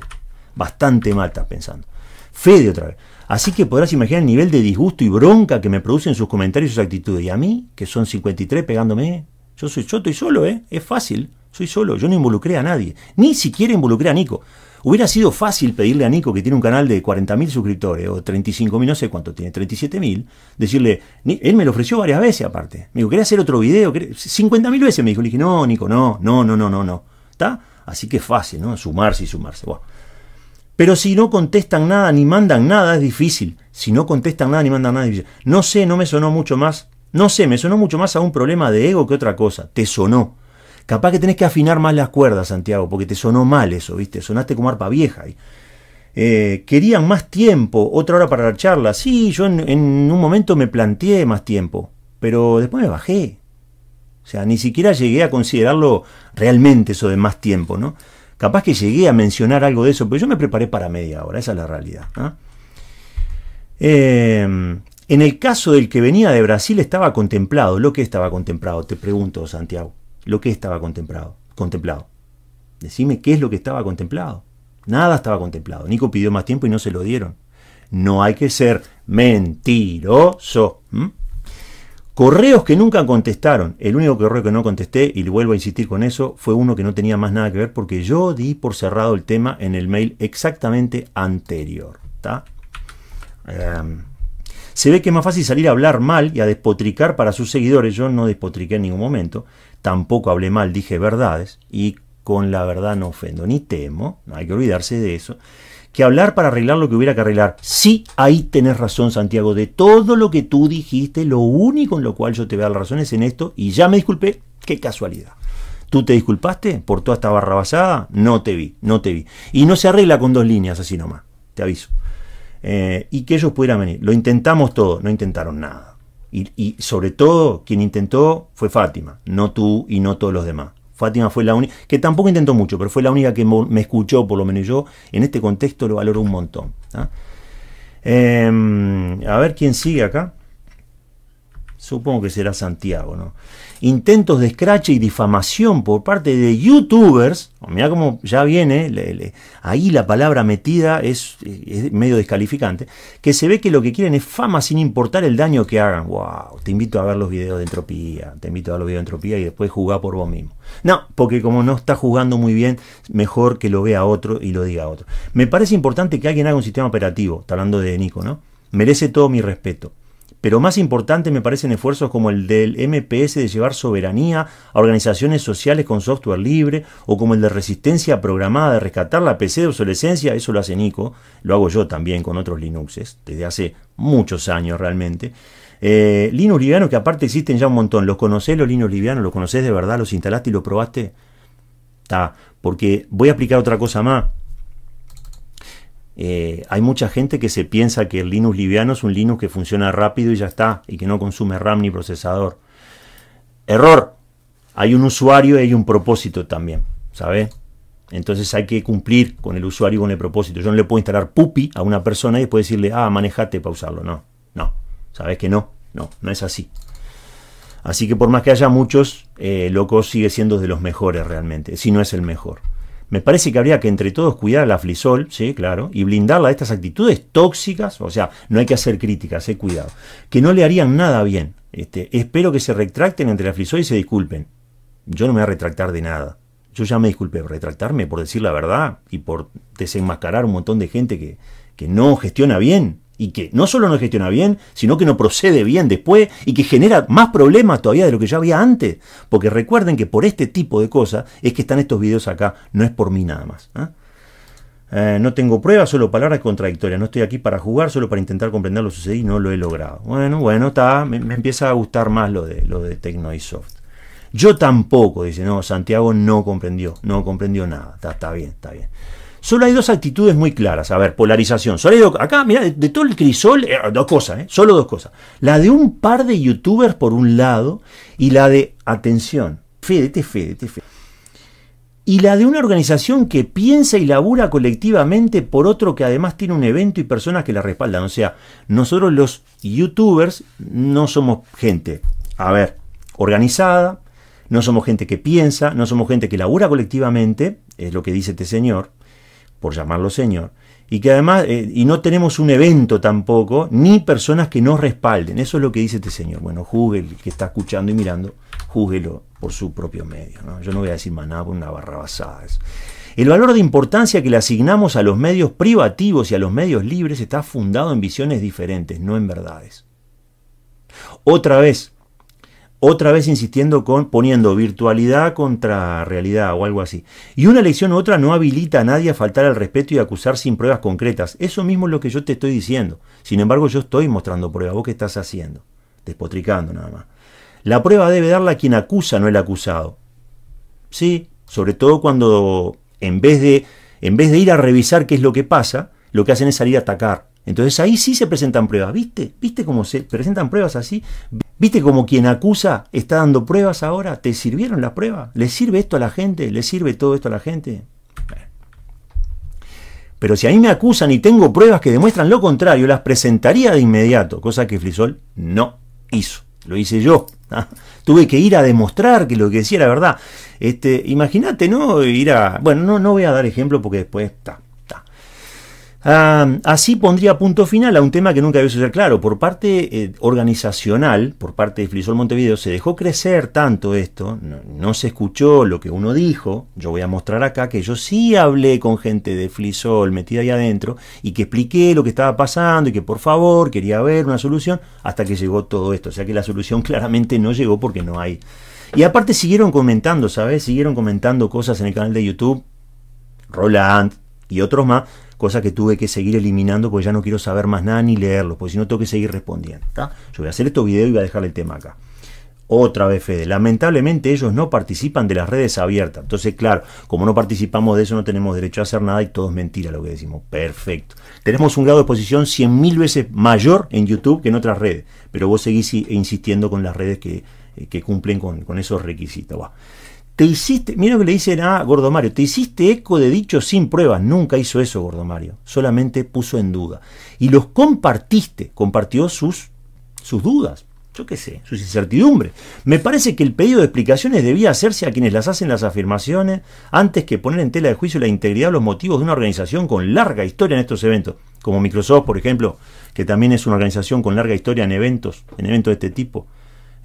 Bastante mal estás pensando. Fede otra vez. Así que podrás imaginar el nivel de disgusto y bronca que me producen sus comentarios y sus actitudes. Y a mí, que son 53 pegándome, yo, soy, yo estoy solo, ¿eh? Es fácil. Soy solo. Yo no involucré a nadie. Ni siquiera involucré a Nico. Hubiera sido fácil pedirle a Nico, que tiene un canal de 40.000 suscriptores, o 35.000, no sé cuánto tiene, 37.000, decirle, él me lo ofreció varias veces aparte. Me dijo, quería hacer otro video? 50.000 veces me dijo, le dije, no, Nico, no, no, no, no, no, no. ¿Está? Así que es fácil, ¿no? Sumarse y sumarse. Pero si no contestan nada ni mandan nada, es difícil. Si no contestan nada ni mandan nada, es difícil. No sé, no me sonó mucho más no sé, me sonó mucho más a un problema de ego que otra cosa. Te sonó. Capaz que tenés que afinar más las cuerdas, Santiago, porque te sonó mal eso, ¿viste? Sonaste como arpa vieja y eh, querían más tiempo, otra hora para la charla. Sí, yo en, un momento me planteé más tiempo, pero después me bajé. O sea, ni siquiera llegué a considerarlo realmente eso de más tiempo, ¿no? Capaz que llegué a mencionar algo de eso, pero yo me preparé para media hora, esa es la realidad. ¿ah? ¿eh? eh en el caso del que venía de Brasil estaba contemplado, lo que estaba contemplado, te pregunto Santiago, lo que estaba contemplado, contemplado. Decime qué es lo que estaba contemplado. Nada estaba contemplado. Nico pidió más tiempo y no se lo dieron. No hay que ser mentiroso. Correos que nunca contestaron. El único correo que no contesté, y vuelvo a insistir con eso, fue uno que no tenía más nada que ver porque yo di por cerrado el tema en el mail exactamente anterior. ¿ta? Se ve que es más fácil salir a hablar mal y a despotricar para sus seguidores. Yo no despotriqué en ningún momento, tampoco hablé mal, dije verdades y con la verdad no ofendo ni temo, no hay que olvidarse de eso, que hablar para arreglar lo que hubiera que arreglar. Sí, ahí tenés razón, Santiago, de todo lo que tú dijiste, lo único en lo cual yo te veo la razón es en esto, y ya me disculpé, qué casualidad. ¿Tú te disculpaste por toda esta barra basada? No te vi, no te vi. Y no se arregla con dos líneas así nomás, te aviso. Eh, y que ellos pudieran venir. Lo intentamos todo, no intentaron nada. Y, sobre todo, quien intentó fue Fátima, no tú y no todos los demás. Fátima fue la única, que tampoco intentó mucho, pero fue la única que me escuchó, por lo menos yo, en este contexto lo valoro un montón. ¿ah? Em, a ver quién sigue acá supongo que será Santiago, ¿no? Intentos de escrache y difamación por parte de youtubers, oh, Mira cómo ya viene, ahí la palabra metida es, medio descalificante, que se ve que lo que quieren es fama sin importar el daño que hagan. ¡Wow! Te invito a ver los videos de entropía, te invito a ver los videos de entropía y después jugá por vos mismo. No, porque como no está jugando muy bien, mejor que lo vea otro y lo diga otro. Me parece importante que alguien haga un sistema operativo, está hablando de Nico, ¿no? Merece todo mi respeto. Pero más importante me parecen esfuerzos como el del MPS de llevar soberanía a organizaciones sociales con software libre, o como el de resistencia programada de rescatar la PC de obsolescencia, eso lo hace Nico, lo hago yo también con otros Linuxes, desde hace muchos años realmente. Eh, Linux liviano que aparte existen ya un montón, ¿los conocés los Linux livianos? ¿Los conocés de verdad? ¿Los instalaste y los probaste? Está, porque voy a explicar otra cosa más. Eh, hay mucha gente que se piensa que el Linux liviano es un Linux que funciona rápido y ya está, y que no consume RAM ni procesador. Error. Hay un usuario y hay un propósito también, ¿sabes? Entonces hay que cumplir con el usuario y con el propósito. Yo no le puedo instalar pupi a una persona y después decirle, ah, manejate para usarlo. No, no. ¿Sabes que no? No, no es así. Así que por más que haya muchos, eh, Loco sigue siendo de los mejores realmente, si no es el mejor. Me parece que habría que entre todos cuidar a la flisol, sí, claro, y blindarla de estas actitudes tóxicas, o sea, no hay que hacer críticas, he eh, cuidado, que no le harían nada bien. Este, espero que se retracten entre la flisol y se disculpen. Yo no me voy a retractar de nada. Yo ya me disculpé por retractarme, por decir la verdad y por desenmascarar un montón de gente que, que no gestiona bien y que no solo no gestiona bien, sino que no procede bien después y que genera más problemas todavía de lo que ya había antes. Porque recuerden que por este tipo de cosas es que están estos videos acá, no es por mí nada más. ¿ah? Eh, no tengo pruebas, solo palabras contradictorias. No estoy aquí para jugar, solo para intentar comprender lo sucedido y no lo he logrado. Bueno, bueno, está, me, empieza a gustar más lo de, lo de Tecno y Soft. Yo tampoco, dice, no, Santiago no comprendió, no comprendió nada. está bien, está bien. Solo hay dos actitudes muy claras. A ver, polarización. Solo acá, mira, de, todo el crisol, eh, dos cosas, eh, solo dos cosas. La de un par de youtubers por un lado y la de, atención, Fede, te este fédete. Este y la de una organización que piensa y labura colectivamente por otro que además tiene un evento y personas que la respaldan. O sea, nosotros los youtubers no somos gente, a ver, organizada, no somos gente que piensa, no somos gente que labura colectivamente, es lo que dice este señor, por llamarlo Señor, y que además, eh, y no tenemos un evento tampoco, ni personas que nos respalden. Eso es lo que dice este señor. Bueno, juzgue el que está escuchando y mirando, júzguelo por su propio medio. Yo no voy a decir más nada por una basada. El valor de importancia que le asignamos a los medios privativos y a los medios libres está fundado en visiones diferentes, no en verdades. Otra vez, otra vez insistiendo con poniendo virtualidad contra realidad o algo así. Y una lección u otra no habilita a nadie a faltar al respeto y acusar sin pruebas concretas. Eso mismo es lo que yo te estoy diciendo. Sin embargo, yo estoy mostrando pruebas. ¿Vos qué estás haciendo? Despotricando nada más. La prueba debe darla quien acusa, no el acusado. Sí, sobre todo cuando en vez de, en vez de ir a revisar qué es lo que pasa, lo que hacen es salir a atacar. Entonces ahí sí se presentan pruebas, ¿viste? ¿Viste cómo se presentan pruebas así? ¿Viste cómo quien acusa está dando pruebas ahora? ¿Te sirvieron las pruebas? ¿Le sirve esto a la gente? ¿Le sirve todo esto a la gente? Pero si a mí me acusan y tengo pruebas que demuestran lo contrario, las presentaría de inmediato, cosa que Frisol no hizo. Lo hice yo. ¿ah? Tuve que ir a demostrar que lo que decía era verdad. Este, imagínate, ¿no? Ir a. Bueno, no, no voy a dar ejemplo porque después está así pondría punto final a un tema que nunca debió ser claro. Por parte eh, organizacional, por parte de flisol Montevideo, se dejó crecer tanto esto, no, se escuchó lo que uno dijo. Yo voy a mostrar acá que yo sí hablé con gente de Flisol metida ahí adentro y que expliqué lo que estaba pasando y que por favor quería ver una solución hasta que llegó todo esto. O sea que la solución claramente no llegó porque no hay. Y aparte siguieron comentando, ¿sabes? Siguieron comentando cosas en el canal de YouTube, Roland y otros más cosa que tuve que seguir eliminando porque ya no quiero saber más nada ni leerlo, porque si no tengo que seguir respondiendo. Yo voy a hacer estos videos y voy a dejar el tema acá. Otra vez, Fede, lamentablemente ellos no participan de las redes abiertas. Entonces, claro, como no participamos de eso, no tenemos derecho a hacer nada y todo es mentira lo que decimos. Perfecto. Tenemos un grado de exposición 100.000 veces mayor en YouTube que en otras redes, pero vos seguís insistiendo con las redes que, eh, cumplen con, esos requisitos. Te hiciste, mira lo que le dicen a Gordo Mario, te hiciste eco de dicho sin pruebas. Nunca hizo eso Gordo Mario, solamente puso en duda. Y los compartiste, compartió sus, sus dudas, yo qué sé, sus incertidumbres. Me parece que el pedido de explicaciones debía hacerse a quienes las hacen las afirmaciones antes que poner en tela de juicio la integridad o los motivos de una organización con larga historia en estos eventos, como Microsoft, por ejemplo, que también es una organización con larga historia en eventos, en eventos de este tipo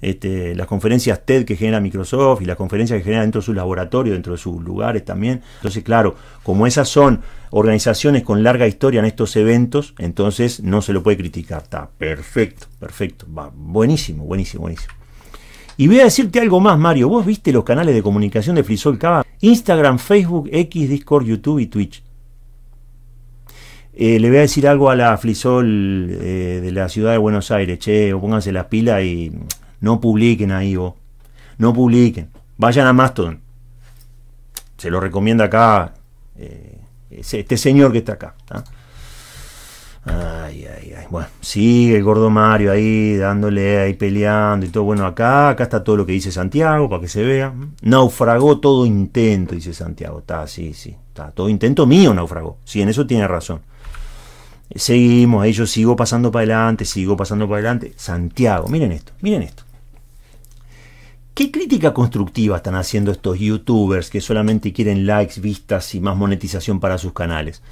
este, las conferencias TED que genera Microsoft y las conferencias que genera dentro de sus laboratorios, dentro de sus lugares también. Entonces, claro, como esas son organizaciones con larga historia en estos eventos, entonces no se lo puede criticar. Está perfecto, perfecto. Va, buenísimo, buenísimo, buenísimo. Y voy a decirte algo más, Mario. Vos viste los canales de comunicación de Frisol Cava: Instagram, Facebook, X, Discord, YouTube y Twitch. Eh, le voy a decir algo a la Frisol eh, de la ciudad de Buenos Aires, che, pónganse la pila y no publiquen ahí, vos. No publiquen. Vayan a Mastodon. Se lo recomienda acá eh, este señor que está acá. Ay, ay, ay. Bueno, sigue el gordo Mario ahí dándole, ahí peleando y todo. Bueno, acá, acá está todo lo que dice Santiago para que se vea. Naufragó todo intento, dice Santiago. Está, sí, sí. Está, todo intento mío naufragó. Sí, en eso tiene razón. Seguimos ellos yo sigo pasando para adelante, sigo pasando para adelante. Santiago, miren esto, miren esto. ¿Qué crítica constructiva están haciendo estos youtubers que solamente quieren likes, vistas y más monetización para sus canales?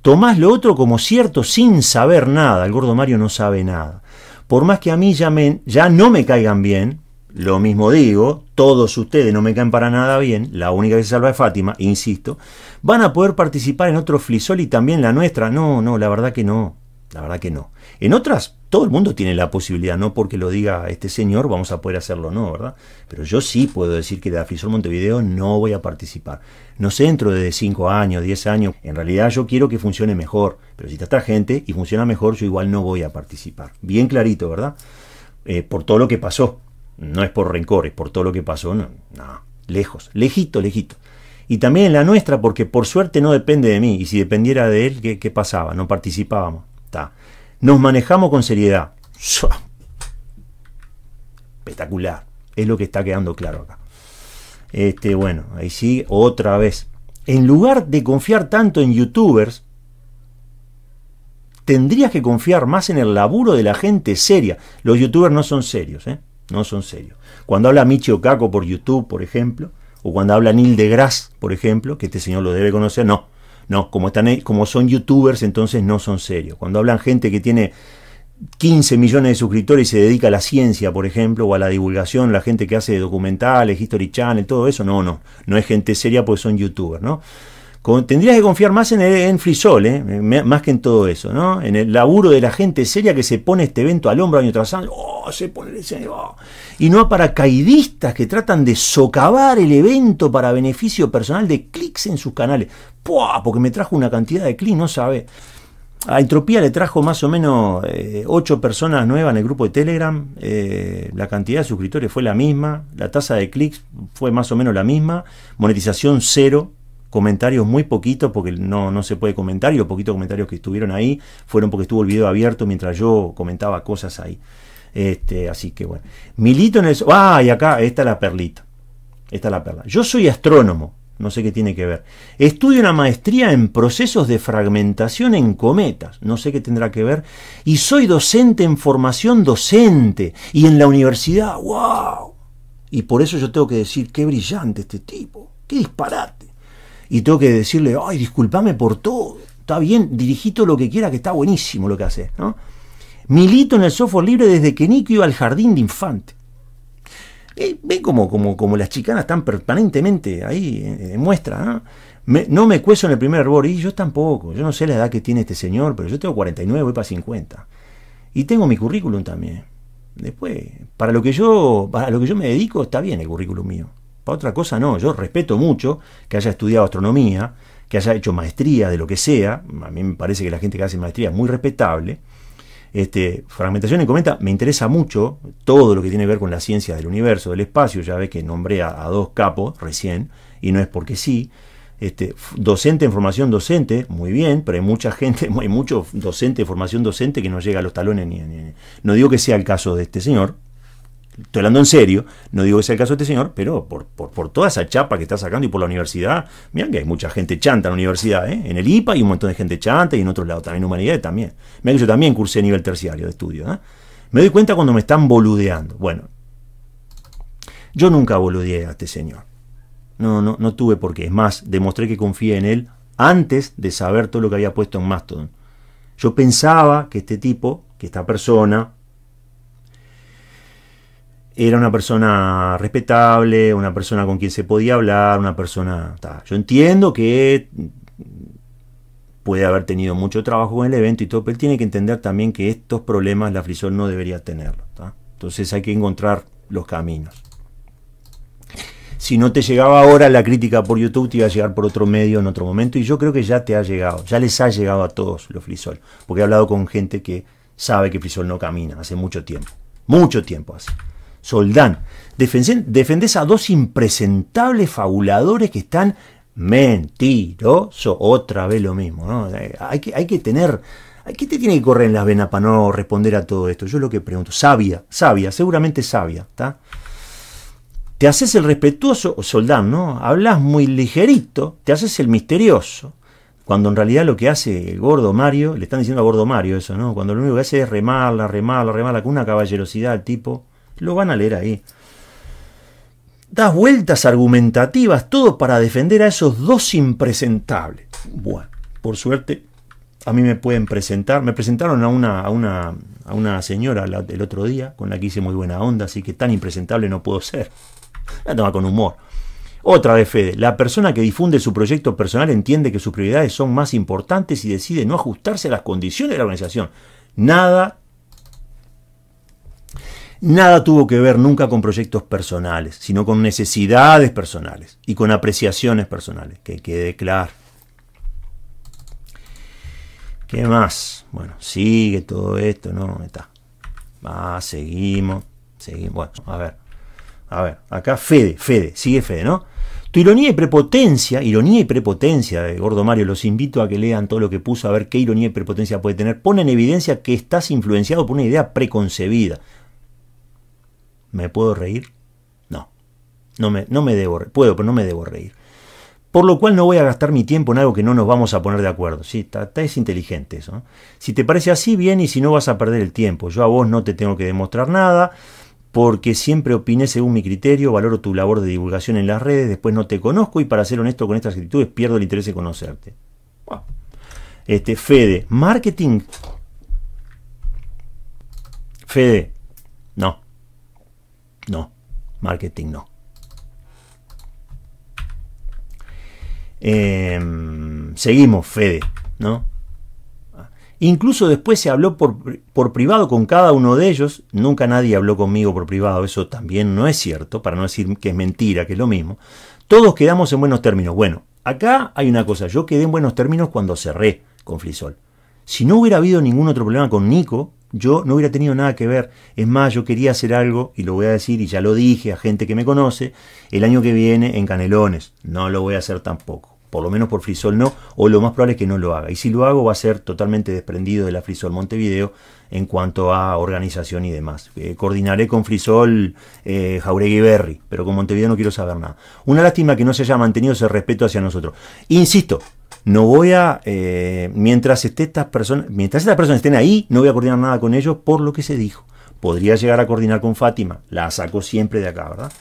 Tomás lo otro como cierto sin saber nada. El gordo Mario no sabe nada. Por más que a mí ya, no me caigan bien, lo mismo digo, todos ustedes no me caen para nada bien, la única que se salva es Fátima, insisto, van a poder participar en otro flisol y también la nuestra. No, no, la verdad que no, la verdad que no. En otras todo el mundo tiene la posibilidad, no porque lo diga este señor vamos a poder hacerlo, no, ¿verdad? Pero yo sí puedo decir que de Afrisol Montevideo no voy a participar. No sé dentro de 5 años, 10 años, en realidad yo quiero que funcione mejor, pero si está esta gente y funciona mejor, yo igual no voy a participar. Bien clarito, ¿verdad? Eh, por todo lo que pasó, no es por rencores, por todo lo que pasó, no, nada, lejos, lejito, lejito. Y también en la nuestra, porque por suerte no depende de mí, y si dependiera de él, ¿qué, pasaba? No participábamos. Está. Nos manejamos con seriedad. Espectacular. Es lo que está quedando claro acá. Este, bueno, ahí sí, otra vez. En lugar de confiar tanto en youtubers, tendrías que confiar más en el laburo de la gente seria. Los youtubers no son serios, ¿eh? No son serios. Cuando habla Michio Caco por YouTube, por ejemplo, o cuando habla Neil deGrasse, por ejemplo, que este señor lo debe conocer, no. No, como, están, e, como son youtubers, entonces no son serios. Cuando hablan gente que tiene 15 millones de suscriptores y se dedica a la ciencia, por ejemplo, o a la divulgación, la gente que hace documentales, History Channel, todo eso, no, no, no es gente seria porque son youtubers, ¿no? tendrías que confiar más en, Frisol, eh, más que en todo eso, ¿no? En el laburo de la gente seria que se pone este evento al hombro año tras año, oh, se pone, oh. y no a paracaidistas que tratan de socavar el evento para beneficio personal de clics en sus canales. ¡Puah! Porque me trajo una cantidad de clics, no sabe. A Entropía le trajo más o menos 8 eh, personas nuevas en el grupo de Telegram. Eh, la cantidad de suscriptores fue la misma. La tasa de clics fue más o menos la misma. Monetización cero comentarios, muy poquitos porque no, se puede comentar, y los poquitos comentarios que estuvieron ahí fueron porque estuvo el video abierto mientras yo comentaba cosas ahí. Este, así que bueno. Milito en el. ¡Ah! Y acá, está la perlita. Esta es la perla. Yo soy astrónomo. No sé qué tiene que ver. Estudio una maestría en procesos de fragmentación en cometas. No sé qué tendrá que ver. Y soy docente en formación docente. Y en la universidad. ¡Wow! Y por eso yo tengo que decir, qué brillante este tipo. ¡Qué disparate! y tengo que decirle, ay, discúlpame por todo, está bien, dirigito lo que quiera, que está buenísimo lo que hace. ¿no? Milito en el software libre desde que Nico iba al jardín de infante. Ven ve como, como, como las chicanas están permanentemente ahí eh, en, muestra. ¿no? Me, ¿no? cueso en el primer hervor, y yo tampoco. Yo no sé la edad que tiene este señor, pero yo tengo 49, voy para 50. Y tengo mi currículum también. Después, para lo que yo, para lo que yo me dedico, está bien el currículum mío. Para otra cosa no, yo respeto mucho que haya estudiado astronomía, que haya hecho maestría de lo que sea, a mí me parece que la gente que hace maestría es muy respetable. Este, fragmentación en cometa me interesa mucho todo lo que tiene que ver con la ciencia del universo, del espacio, ya ves que nombré a, dos capos recién, y no es porque sí. Este, docente en formación docente, muy bien, pero hay mucha gente, hay mucho docente, formación docente que no llega a los talones. ni, no digo que sea el caso de este señor, estoy hablando en serio, no digo que sea el caso de este señor, pero por, toda esa chapa que está sacando y por la universidad, miren que hay mucha gente chanta en la universidad, ¿eh? en el IPA y un montón de gente chanta y en otros lados también, en humanidades también. me que yo también cursé a nivel terciario de estudio. ¿eh? Me doy cuenta cuando me están boludeando. Bueno, yo nunca boludeé a este señor. No, no, no tuve por qué. Es más, demostré que confié en él antes de saber todo lo que había puesto en Mastodon. Yo pensaba que este tipo, que esta persona, era una persona respetable, una persona con quien se podía hablar, una persona... Yo entiendo que puede haber tenido mucho trabajo en el evento y todo, pero él tiene que entender también que estos problemas la Frisol no debería tener Entonces hay que encontrar los caminos. Si no te llegaba ahora la crítica por YouTube, te iba a llegar por otro medio en otro momento y yo creo que ya te ha llegado, ya les ha llegado a todos los Frisol, porque he hablado con gente que sabe que Frisol no camina hace mucho tiempo, mucho tiempo así. Soldán. Defendés a dos impresentables fabuladores que están mentirosos. Otra vez lo mismo, ¿no? Eh, hay que, hay que tener... ¿Qué te tiene que correr en las venas para no responder a todo esto? Yo lo que pregunto, sabia, sabia, seguramente sabia, ¿está? Te haces el respetuoso, oh, soldán, ¿no? Hablas muy ligerito, te haces el misterioso, cuando en realidad lo que hace el gordo Mario, le están diciendo a gordo Mario eso, ¿no? Cuando lo único que hace es remarla, remarla, remarla, con una caballerosidad tipo, lo van a leer ahí. Das vueltas argumentativas, todo para defender a esos dos impresentables. Bueno, por suerte, a mí me pueden presentar. Me presentaron a una, a una, a una señora el otro día, con la que hice muy buena onda, así que tan impresentable no puedo ser. La toma con humor. Otra vez, Fede, la persona que difunde su proyecto personal entiende que sus prioridades son más importantes y decide no ajustarse a las condiciones de la organización. Nada nada tuvo que ver nunca con proyectos personales, sino con necesidades personales y con apreciaciones personales, que quede claro. ¿Qué más? Bueno, sigue todo esto, ¿no? Está. Ah, seguimos, seguimos. Bueno, a ver, a ver, acá Fede, Fede, sigue Fede, ¿no? Tu ironía y prepotencia, ironía y prepotencia, de eh, Gordo Mario, los invito a que lean todo lo que puso, a ver qué ironía y prepotencia puede tener, pone en evidencia que estás influenciado por una idea preconcebida, ¿Me puedo reír? No. No me, no me debo reír. Puedo, pero no me debo reír. Por lo cual no voy a gastar mi tiempo en algo que no nos vamos a poner de acuerdo. Sí, está, es inteligente eso. Si te parece así, bien, y si no vas a perder el tiempo. Yo a vos no te tengo que demostrar nada, porque siempre opiné según mi criterio, valoro tu labor de divulgación en las redes, después no te conozco y para ser honesto con estas actitudes pierdo el interés de conocerte. Este, Fede, marketing. Fede, no no. Marketing no. Em, seguimos, Fede, ¿no? Incluso después se habló por, por, privado con cada uno de ellos. Nunca nadie habló conmigo por privado. Eso también no es cierto, para no decir que es mentira, que es lo mismo. Todos quedamos en buenos términos. Bueno, acá hay una cosa. Yo quedé en buenos términos cuando cerré con Frisol. Si no hubiera habido ningún otro problema con Nico, yo no hubiera tenido nada que ver. Es más, yo quería hacer algo, y lo voy a decir, y ya lo dije a gente que me conoce, el año que viene en Canelones. No lo voy a hacer tampoco. Por lo menos por Frisol no, o lo más probable es que no lo haga. Y si lo hago va a ser totalmente desprendido de la Frisol Montevideo en cuanto a organización y demás. Eh, coordinaré con Frisol eh, Jauregui Berry, pero con Montevideo no quiero saber nada. Una lástima que no se haya mantenido ese respeto hacia nosotros. Insisto, no voy a, eh, mientras, estas personas, mientras estas personas estén ahí, no voy a coordinar nada con ellos por lo que se dijo. Podría llegar a coordinar con Fátima, la saco siempre de acá, ¿verdad?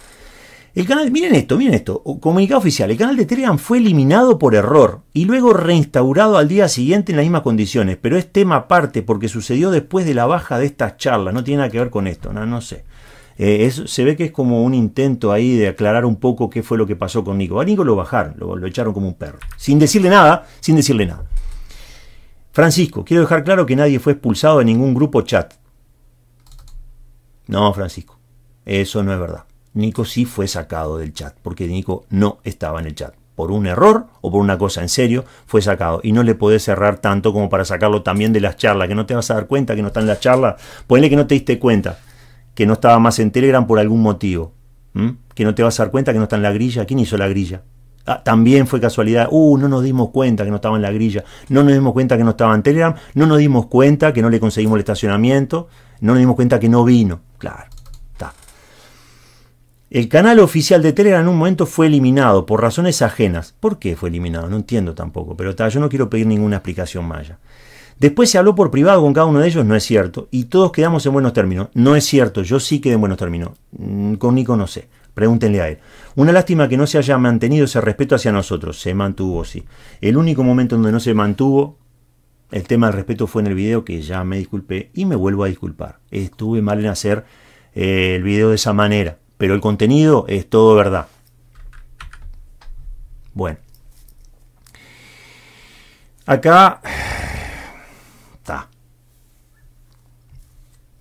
El canal, miren esto, miren esto, comunicado oficial, el canal de Telegram fue eliminado por error y luego reinstaurado al día siguiente en las mismas condiciones, pero es tema aparte porque sucedió después de la baja de estas charlas, no tiene nada que ver con esto, no, no sé. Eh, se ve que es como un intento ahí de aclarar un poco qué fue lo que pasó con Nico. A Nico lo bajaron, lo, echaron como un perro. Sin decirle nada, sin decirle nada. Francisco, quiero dejar claro que nadie fue expulsado de ningún grupo chat. No, Francisco, eso no es verdad. Nico sí fue sacado del chat, porque Nico no estaba en el chat. Por un error o por una cosa en serio, fue sacado. Y no le podés cerrar tanto como para sacarlo también de las charlas, que no te vas a dar cuenta que no está en las charlas. Ponle que no te diste cuenta que no estaba más en Telegram por algún motivo. Que no te vas a dar cuenta que no está en la grilla. ¿Quién hizo la grilla? Ah, también fue casualidad. Uh, no nos dimos cuenta que no estaba en la grilla. No nos dimos cuenta que no estaba en Telegram. No nos dimos cuenta que no le conseguimos el estacionamiento. No nos dimos cuenta que no vino. Claro, está. El canal oficial de Telegram en un momento fue eliminado por razones ajenas. ¿Por qué fue eliminado? No entiendo tampoco. Pero está, yo no quiero pedir ninguna explicación más Después se habló por privado con cada uno de ellos, no es cierto. Y todos quedamos en buenos términos. No es cierto, yo sí quedé en buenos términos. Mm, con Nico no sé. Pregúntenle a él. Una lástima que no se haya mantenido ese respeto hacia nosotros. Se mantuvo, sí. El único momento donde no se mantuvo el tema del respeto fue en el video que ya me disculpé y me vuelvo a disculpar. Estuve mal en hacer eh, el video de esa manera. Pero el contenido es todo verdad. Bueno. Acá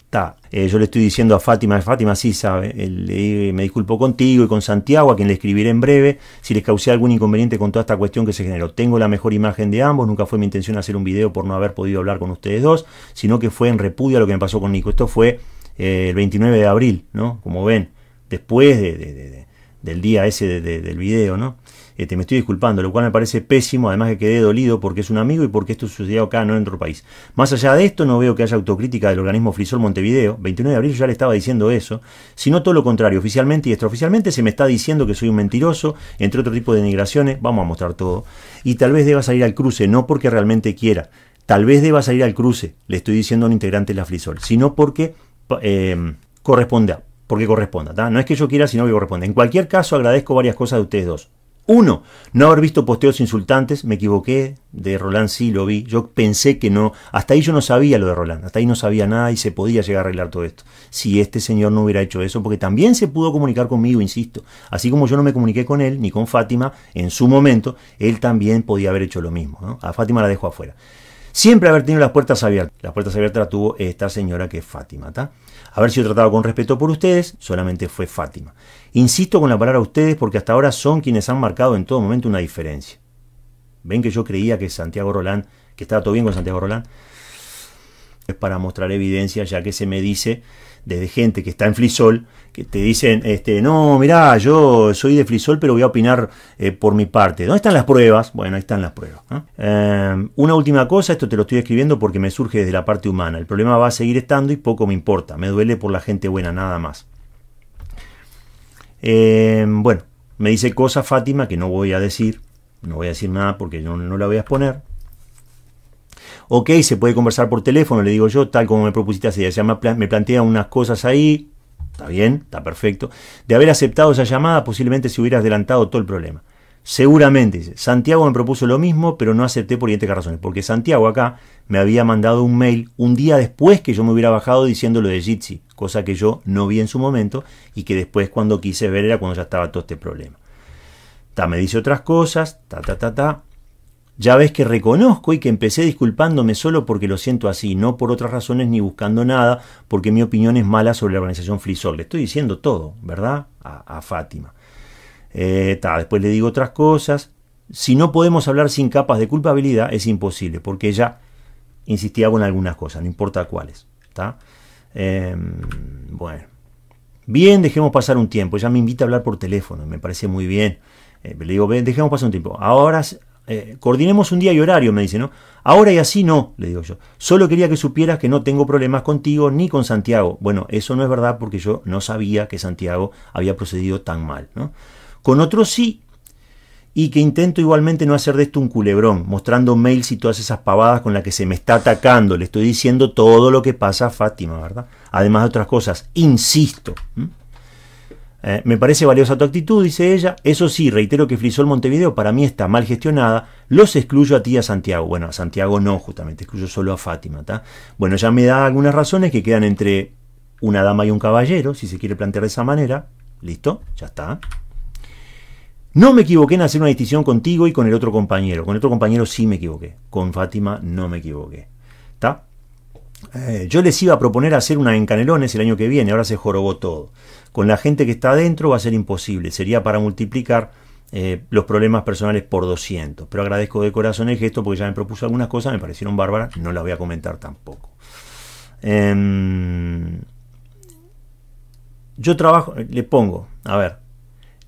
está. Eh, yo le estoy diciendo a Fátima, Fátima sí sabe, eh, me disculpo contigo y con Santiago, a quien le escribiré en breve, si les causé algún inconveniente con toda esta cuestión que se generó. Tengo la mejor imagen de ambos, nunca fue mi intención hacer un video por no haber podido hablar con ustedes dos, sino que fue en repudio a lo que me pasó con Nico. Esto fue eh, el 29 de abril, ¿no? Como ven, después del día ese del video, ¿no? te este, me estoy disculpando, lo cual me parece pésimo, además que quedé dolido porque es un amigo y porque esto sucedió acá, no en otro país. Más allá de esto, no veo que haya autocrítica del organismo Frisol Montevideo, 29 de abril ya le estaba diciendo eso, sino todo lo contrario, oficialmente y extraoficialmente se me está diciendo que soy un mentiroso, entre otro tipo de denigraciones, vamos a mostrar todo, y tal vez deba salir al cruce, no porque realmente quiera, tal vez deba salir al cruce, le estoy diciendo a un integrante de la Frisol, sino porque eh, corresponda, porque corresponda, no es que yo quiera, sino que corresponda. En cualquier caso, agradezco varias cosas de ustedes dos. Uno, no haber visto posteos insultantes, me equivoqué, de Roland sí lo vi, yo pensé que no, hasta ahí yo no sabía lo de Roland, hasta ahí no sabía nada y se podía llegar a arreglar todo esto. Si este señor no hubiera hecho eso, porque también se pudo comunicar conmigo, insisto, así como yo no me comuniqué con él ni con Fátima en su momento, él también podía haber hecho lo mismo, A Fátima la dejo afuera. Siempre haber tenido las puertas abiertas, las puertas abiertas las tuvo esta señora que es Fátima, ¿está? haber sido tratado con respeto por ustedes, solamente fue Fátima. Insisto con la palabra ustedes porque hasta ahora son quienes han marcado en todo momento una diferencia. Ven que yo creía que Santiago Rolán, que estaba todo bien con Santiago Roland? es para mostrar evidencia ya que se me dice de gente que está en Flisol, que te dicen, este, no, mirá, yo soy de Flisol, pero voy a opinar eh, por mi parte. ¿Dónde están las pruebas? Bueno, ahí están las pruebas. Em, una última cosa, esto te lo estoy escribiendo porque me surge desde la parte humana. El problema va a seguir estando y poco me importa. Me duele por la gente buena, nada más. Em, bueno, me dice cosas Fátima que no voy a decir. No voy a decir nada porque yo no la voy a exponer. Ok, se puede conversar por teléfono, le digo yo, tal como me propusiste hace O me plantea unas cosas ahí, está bien, está perfecto. De haber aceptado esa llamada, posiblemente se hubiera adelantado todo el problema. Seguramente, dice, Santiago me propuso lo mismo, pero no acepté por diferentes razones. Porque Santiago acá me había mandado un mail un día después que yo me hubiera bajado diciendo lo de Jitsi, cosa que yo no vi en su momento y que después cuando quise ver era cuando ya estaba todo este problema. Ta, me dice otras cosas, ta, ta, ta, ta. Ya ves que reconozco y que empecé disculpándome solo porque lo siento así, no por otras razones ni buscando nada, porque mi opinión es mala sobre la organización Frisol. Le estoy diciendo todo, ¿verdad? A, Fátima. Eh, después le digo otras cosas. Si no podemos hablar sin capas de culpabilidad, es imposible, porque ella insistía con algunas cosas, no importa cuáles. está em, bueno. Bien, dejemos pasar un tiempo. Ella me invita a hablar por teléfono, me parece muy bien. Eh, le digo, dejemos pasar un tiempo. Ahora eh, coordinemos un día y horario, me dice, ¿no? Ahora y así no, le digo yo. Solo quería que supieras que no tengo problemas contigo ni con Santiago. Bueno, eso no es verdad porque yo no sabía que Santiago había procedido tan mal, ¿no? Con otro sí, y que intento igualmente no hacer de esto un culebrón, mostrando mails y todas esas pavadas con las que se me está atacando. Le estoy diciendo todo lo que pasa a Fátima, ¿verdad? Además de otras cosas, insisto. Eh, me parece valiosa tu actitud, dice ella. Eso sí, reitero que Frisol Montevideo para mí está mal gestionada. Los excluyo a ti y a Santiago. Bueno, a Santiago no, justamente, excluyo solo a Fátima. Bueno, ya me da algunas razones que quedan entre una dama y un caballero, si se quiere plantear de esa manera. Listo, ya está. No me equivoqué en hacer una distinción contigo y con el otro compañero. Con el otro compañero sí me equivoqué. Con Fátima no me equivoqué. Eh, yo les iba a proponer hacer una en Canelones el año que viene, ahora se jorobó todo con la gente que está adentro va a ser imposible, sería para multiplicar eh, los problemas personales por 200. Pero agradezco de corazón el gesto porque ya me propuso algunas cosas, me parecieron bárbaras, no las voy a comentar tampoco. Em, yo trabajo, le pongo, a ver,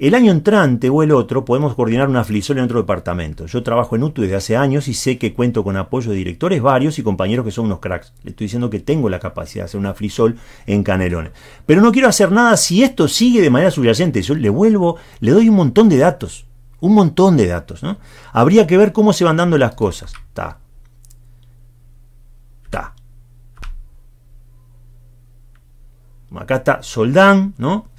el año entrante o el otro podemos coordinar una frisol en otro departamento. Yo trabajo en UTU desde hace años y sé que cuento con apoyo de directores varios y compañeros que son unos cracks. Le estoy diciendo que tengo la capacidad de hacer una frisol en Canelones. Pero no quiero hacer nada si esto sigue de manera subyacente. Yo le vuelvo, le doy un montón de datos. Un montón de datos. ¿no? Habría que ver cómo se van dando las cosas. Ta. Ta. Acá está Soldán, ¿no?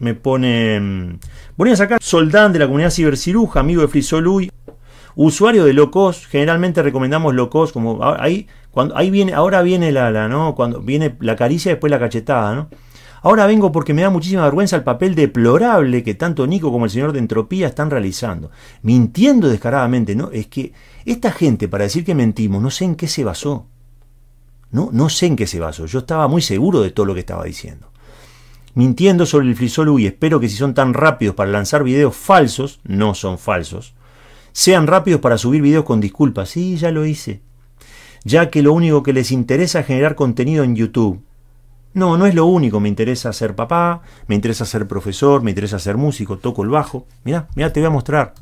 me pone. Mm, voy acá Soldán de la comunidad ciberciruja, amigo de Frisolui, usuario de Locos. Generalmente recomendamos Locos, como ahí, cuando, ahí viene, ahora viene la, la, ¿no? Cuando viene la caricia y después la cachetada, ¿no? Ahora vengo porque me da muchísima vergüenza el papel deplorable que tanto Nico como el señor de Entropía están realizando. Mintiendo descaradamente, ¿no? Es que esta gente, para decir que mentimos, no sé en qué se basó. No, no sé en qué se basó. Yo estaba muy seguro de todo lo que estaba diciendo mintiendo sobre el flisolu y espero que si son tan rápidos para lanzar videos falsos, no son falsos, sean rápidos para subir videos con disculpas. Sí, ya lo hice. Ya que lo único que les interesa es generar contenido en YouTube. No, no es lo único. Me interesa ser papá, me interesa ser profesor, me interesa ser músico, toco el bajo. Mirá, mirá, te voy a mostrar.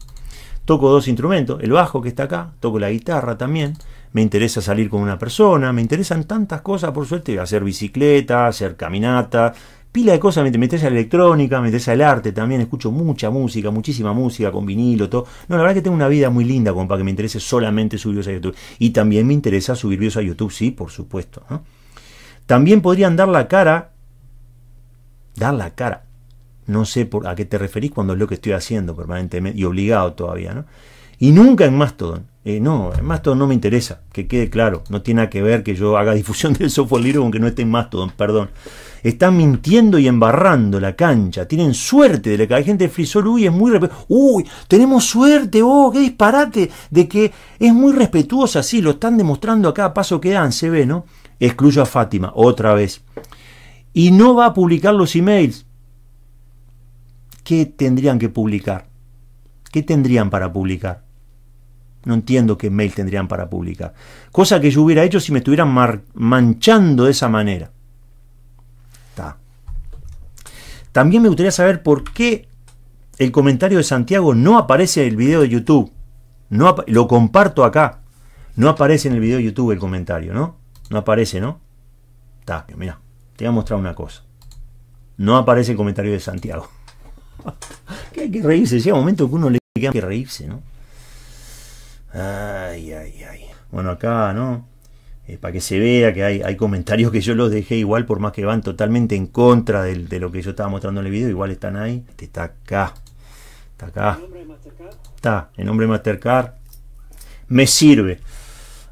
Toco dos instrumentos, el bajo que está acá, toco la guitarra también. Me interesa salir con una persona, me interesan tantas cosas, por suerte, hacer bicicleta, hacer caminata, y de cosas, me metes la electrónica, me metes el arte también, escucho mucha música, muchísima música con vinilo, todo. No, la verdad que tengo una vida muy linda compa, para que me interese solamente subir videos a YouTube. Y también me interesa subir videos a YouTube, sí, por supuesto. También podrían dar la cara, dar la cara. No sé por, a qué te referís cuando es lo que estoy haciendo permanentemente y obligado todavía, ¿no? Y nunca en Mastodon. Eh, no, todo no me interesa, que quede claro. No tiene nada que ver que yo haga difusión del software libre aunque no esté en Mastodon, perdón. Están mintiendo y embarrando la cancha. Tienen suerte de la que hay gente frisol, uy, es muy respetuosa. Uy, tenemos suerte, oh, qué disparate, de que es muy respetuosa, sí, lo están demostrando a cada paso que dan, se ve, ¿no? Excluyo a Fátima, otra vez. Y no va a publicar los emails. ¿Qué tendrían que publicar? ¿Qué tendrían para publicar? No entiendo qué mail tendrían para publicar. Cosa que yo hubiera hecho si me estuvieran manchando de esa manera. Ta. También me gustaría saber por qué el comentario de Santiago no aparece en el video de YouTube. No lo comparto acá. No aparece en el video de YouTube el comentario, ¿no? No aparece, ¿no? Ta, mira, te voy a mostrar una cosa. No aparece el comentario de Santiago. hay que reírse, llega un momento que uno le queda que reírse, ¿no? Ay, ay, ay. Bueno, acá, ¿no? Eh, para que se vea que hay, comentarios que yo los dejé igual, por más que van totalmente en contra de, lo que yo estaba mostrando en el video, igual están ahí. Este está acá. Está acá. Está, el nombre de Mastercard. Me sirve.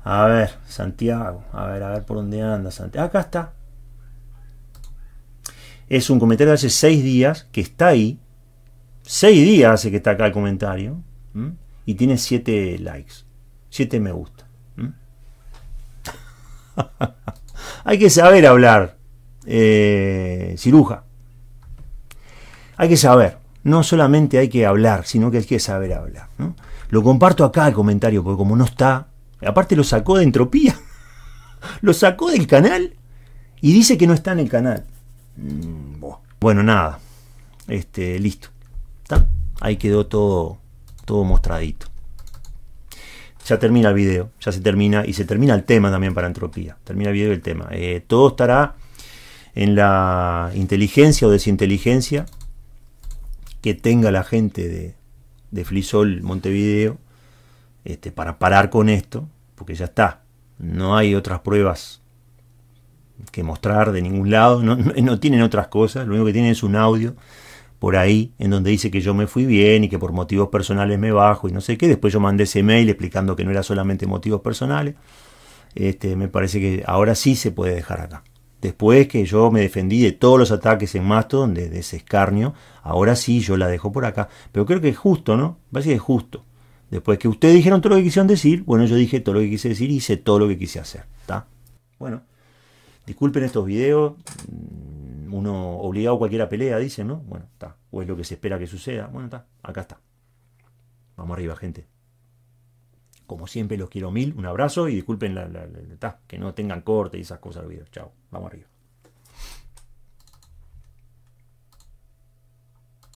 A ver, Santiago. A ver, a ver por dónde anda Santiago. Acá está. Es un comentario de hace seis días que está ahí. Seis días hace que está acá el comentario y tiene 7 likes, 7 me gusta. Hay que saber hablar, eh, ciruja. Hay que saber, no solamente hay que hablar, sino que hay que saber hablar. Lo comparto acá el comentario, porque como no está, aparte lo sacó de entropía, lo sacó del canal y dice que no está en el canal. Mm, bueno, nada, este, listo. ¿Está? Ahí quedó todo todo mostradito. Ya termina el video, ya se termina y se termina el tema también para entropía. Termina el video y el tema. Eh, todo estará en la inteligencia o desinteligencia que tenga la gente de, de Flisol Montevideo este, para parar con esto, porque ya está. No hay otras pruebas que mostrar de ningún lado, no tienen otras cosas, lo único que tienen es un audio por ahí en donde dice que yo me fui bien y que por motivos personales me bajo y no sé qué. Después yo mandé ese mail explicando que no era solamente motivos personales. Este, me parece que ahora sí se puede dejar acá. Después que yo me defendí de todos los ataques en Mastodon, de, ese escarnio, ahora sí yo la dejo por acá. Pero creo que es justo, ¿no? Parece que es justo. Después que ustedes dijeron todo lo que quisieron decir, bueno, yo dije todo lo que quise decir y hice todo lo que quise hacer. ¿Está? Bueno, disculpen estos videos uno obligado a cualquiera pelea, dicen, ¿no? Bueno, está. O es lo que se espera que suceda. Bueno, está. Acá está. Vamos arriba, gente. Como siempre, los quiero mil. Un abrazo y disculpen la, que no tengan corte y esas cosas del video. Chao. Vamos arriba.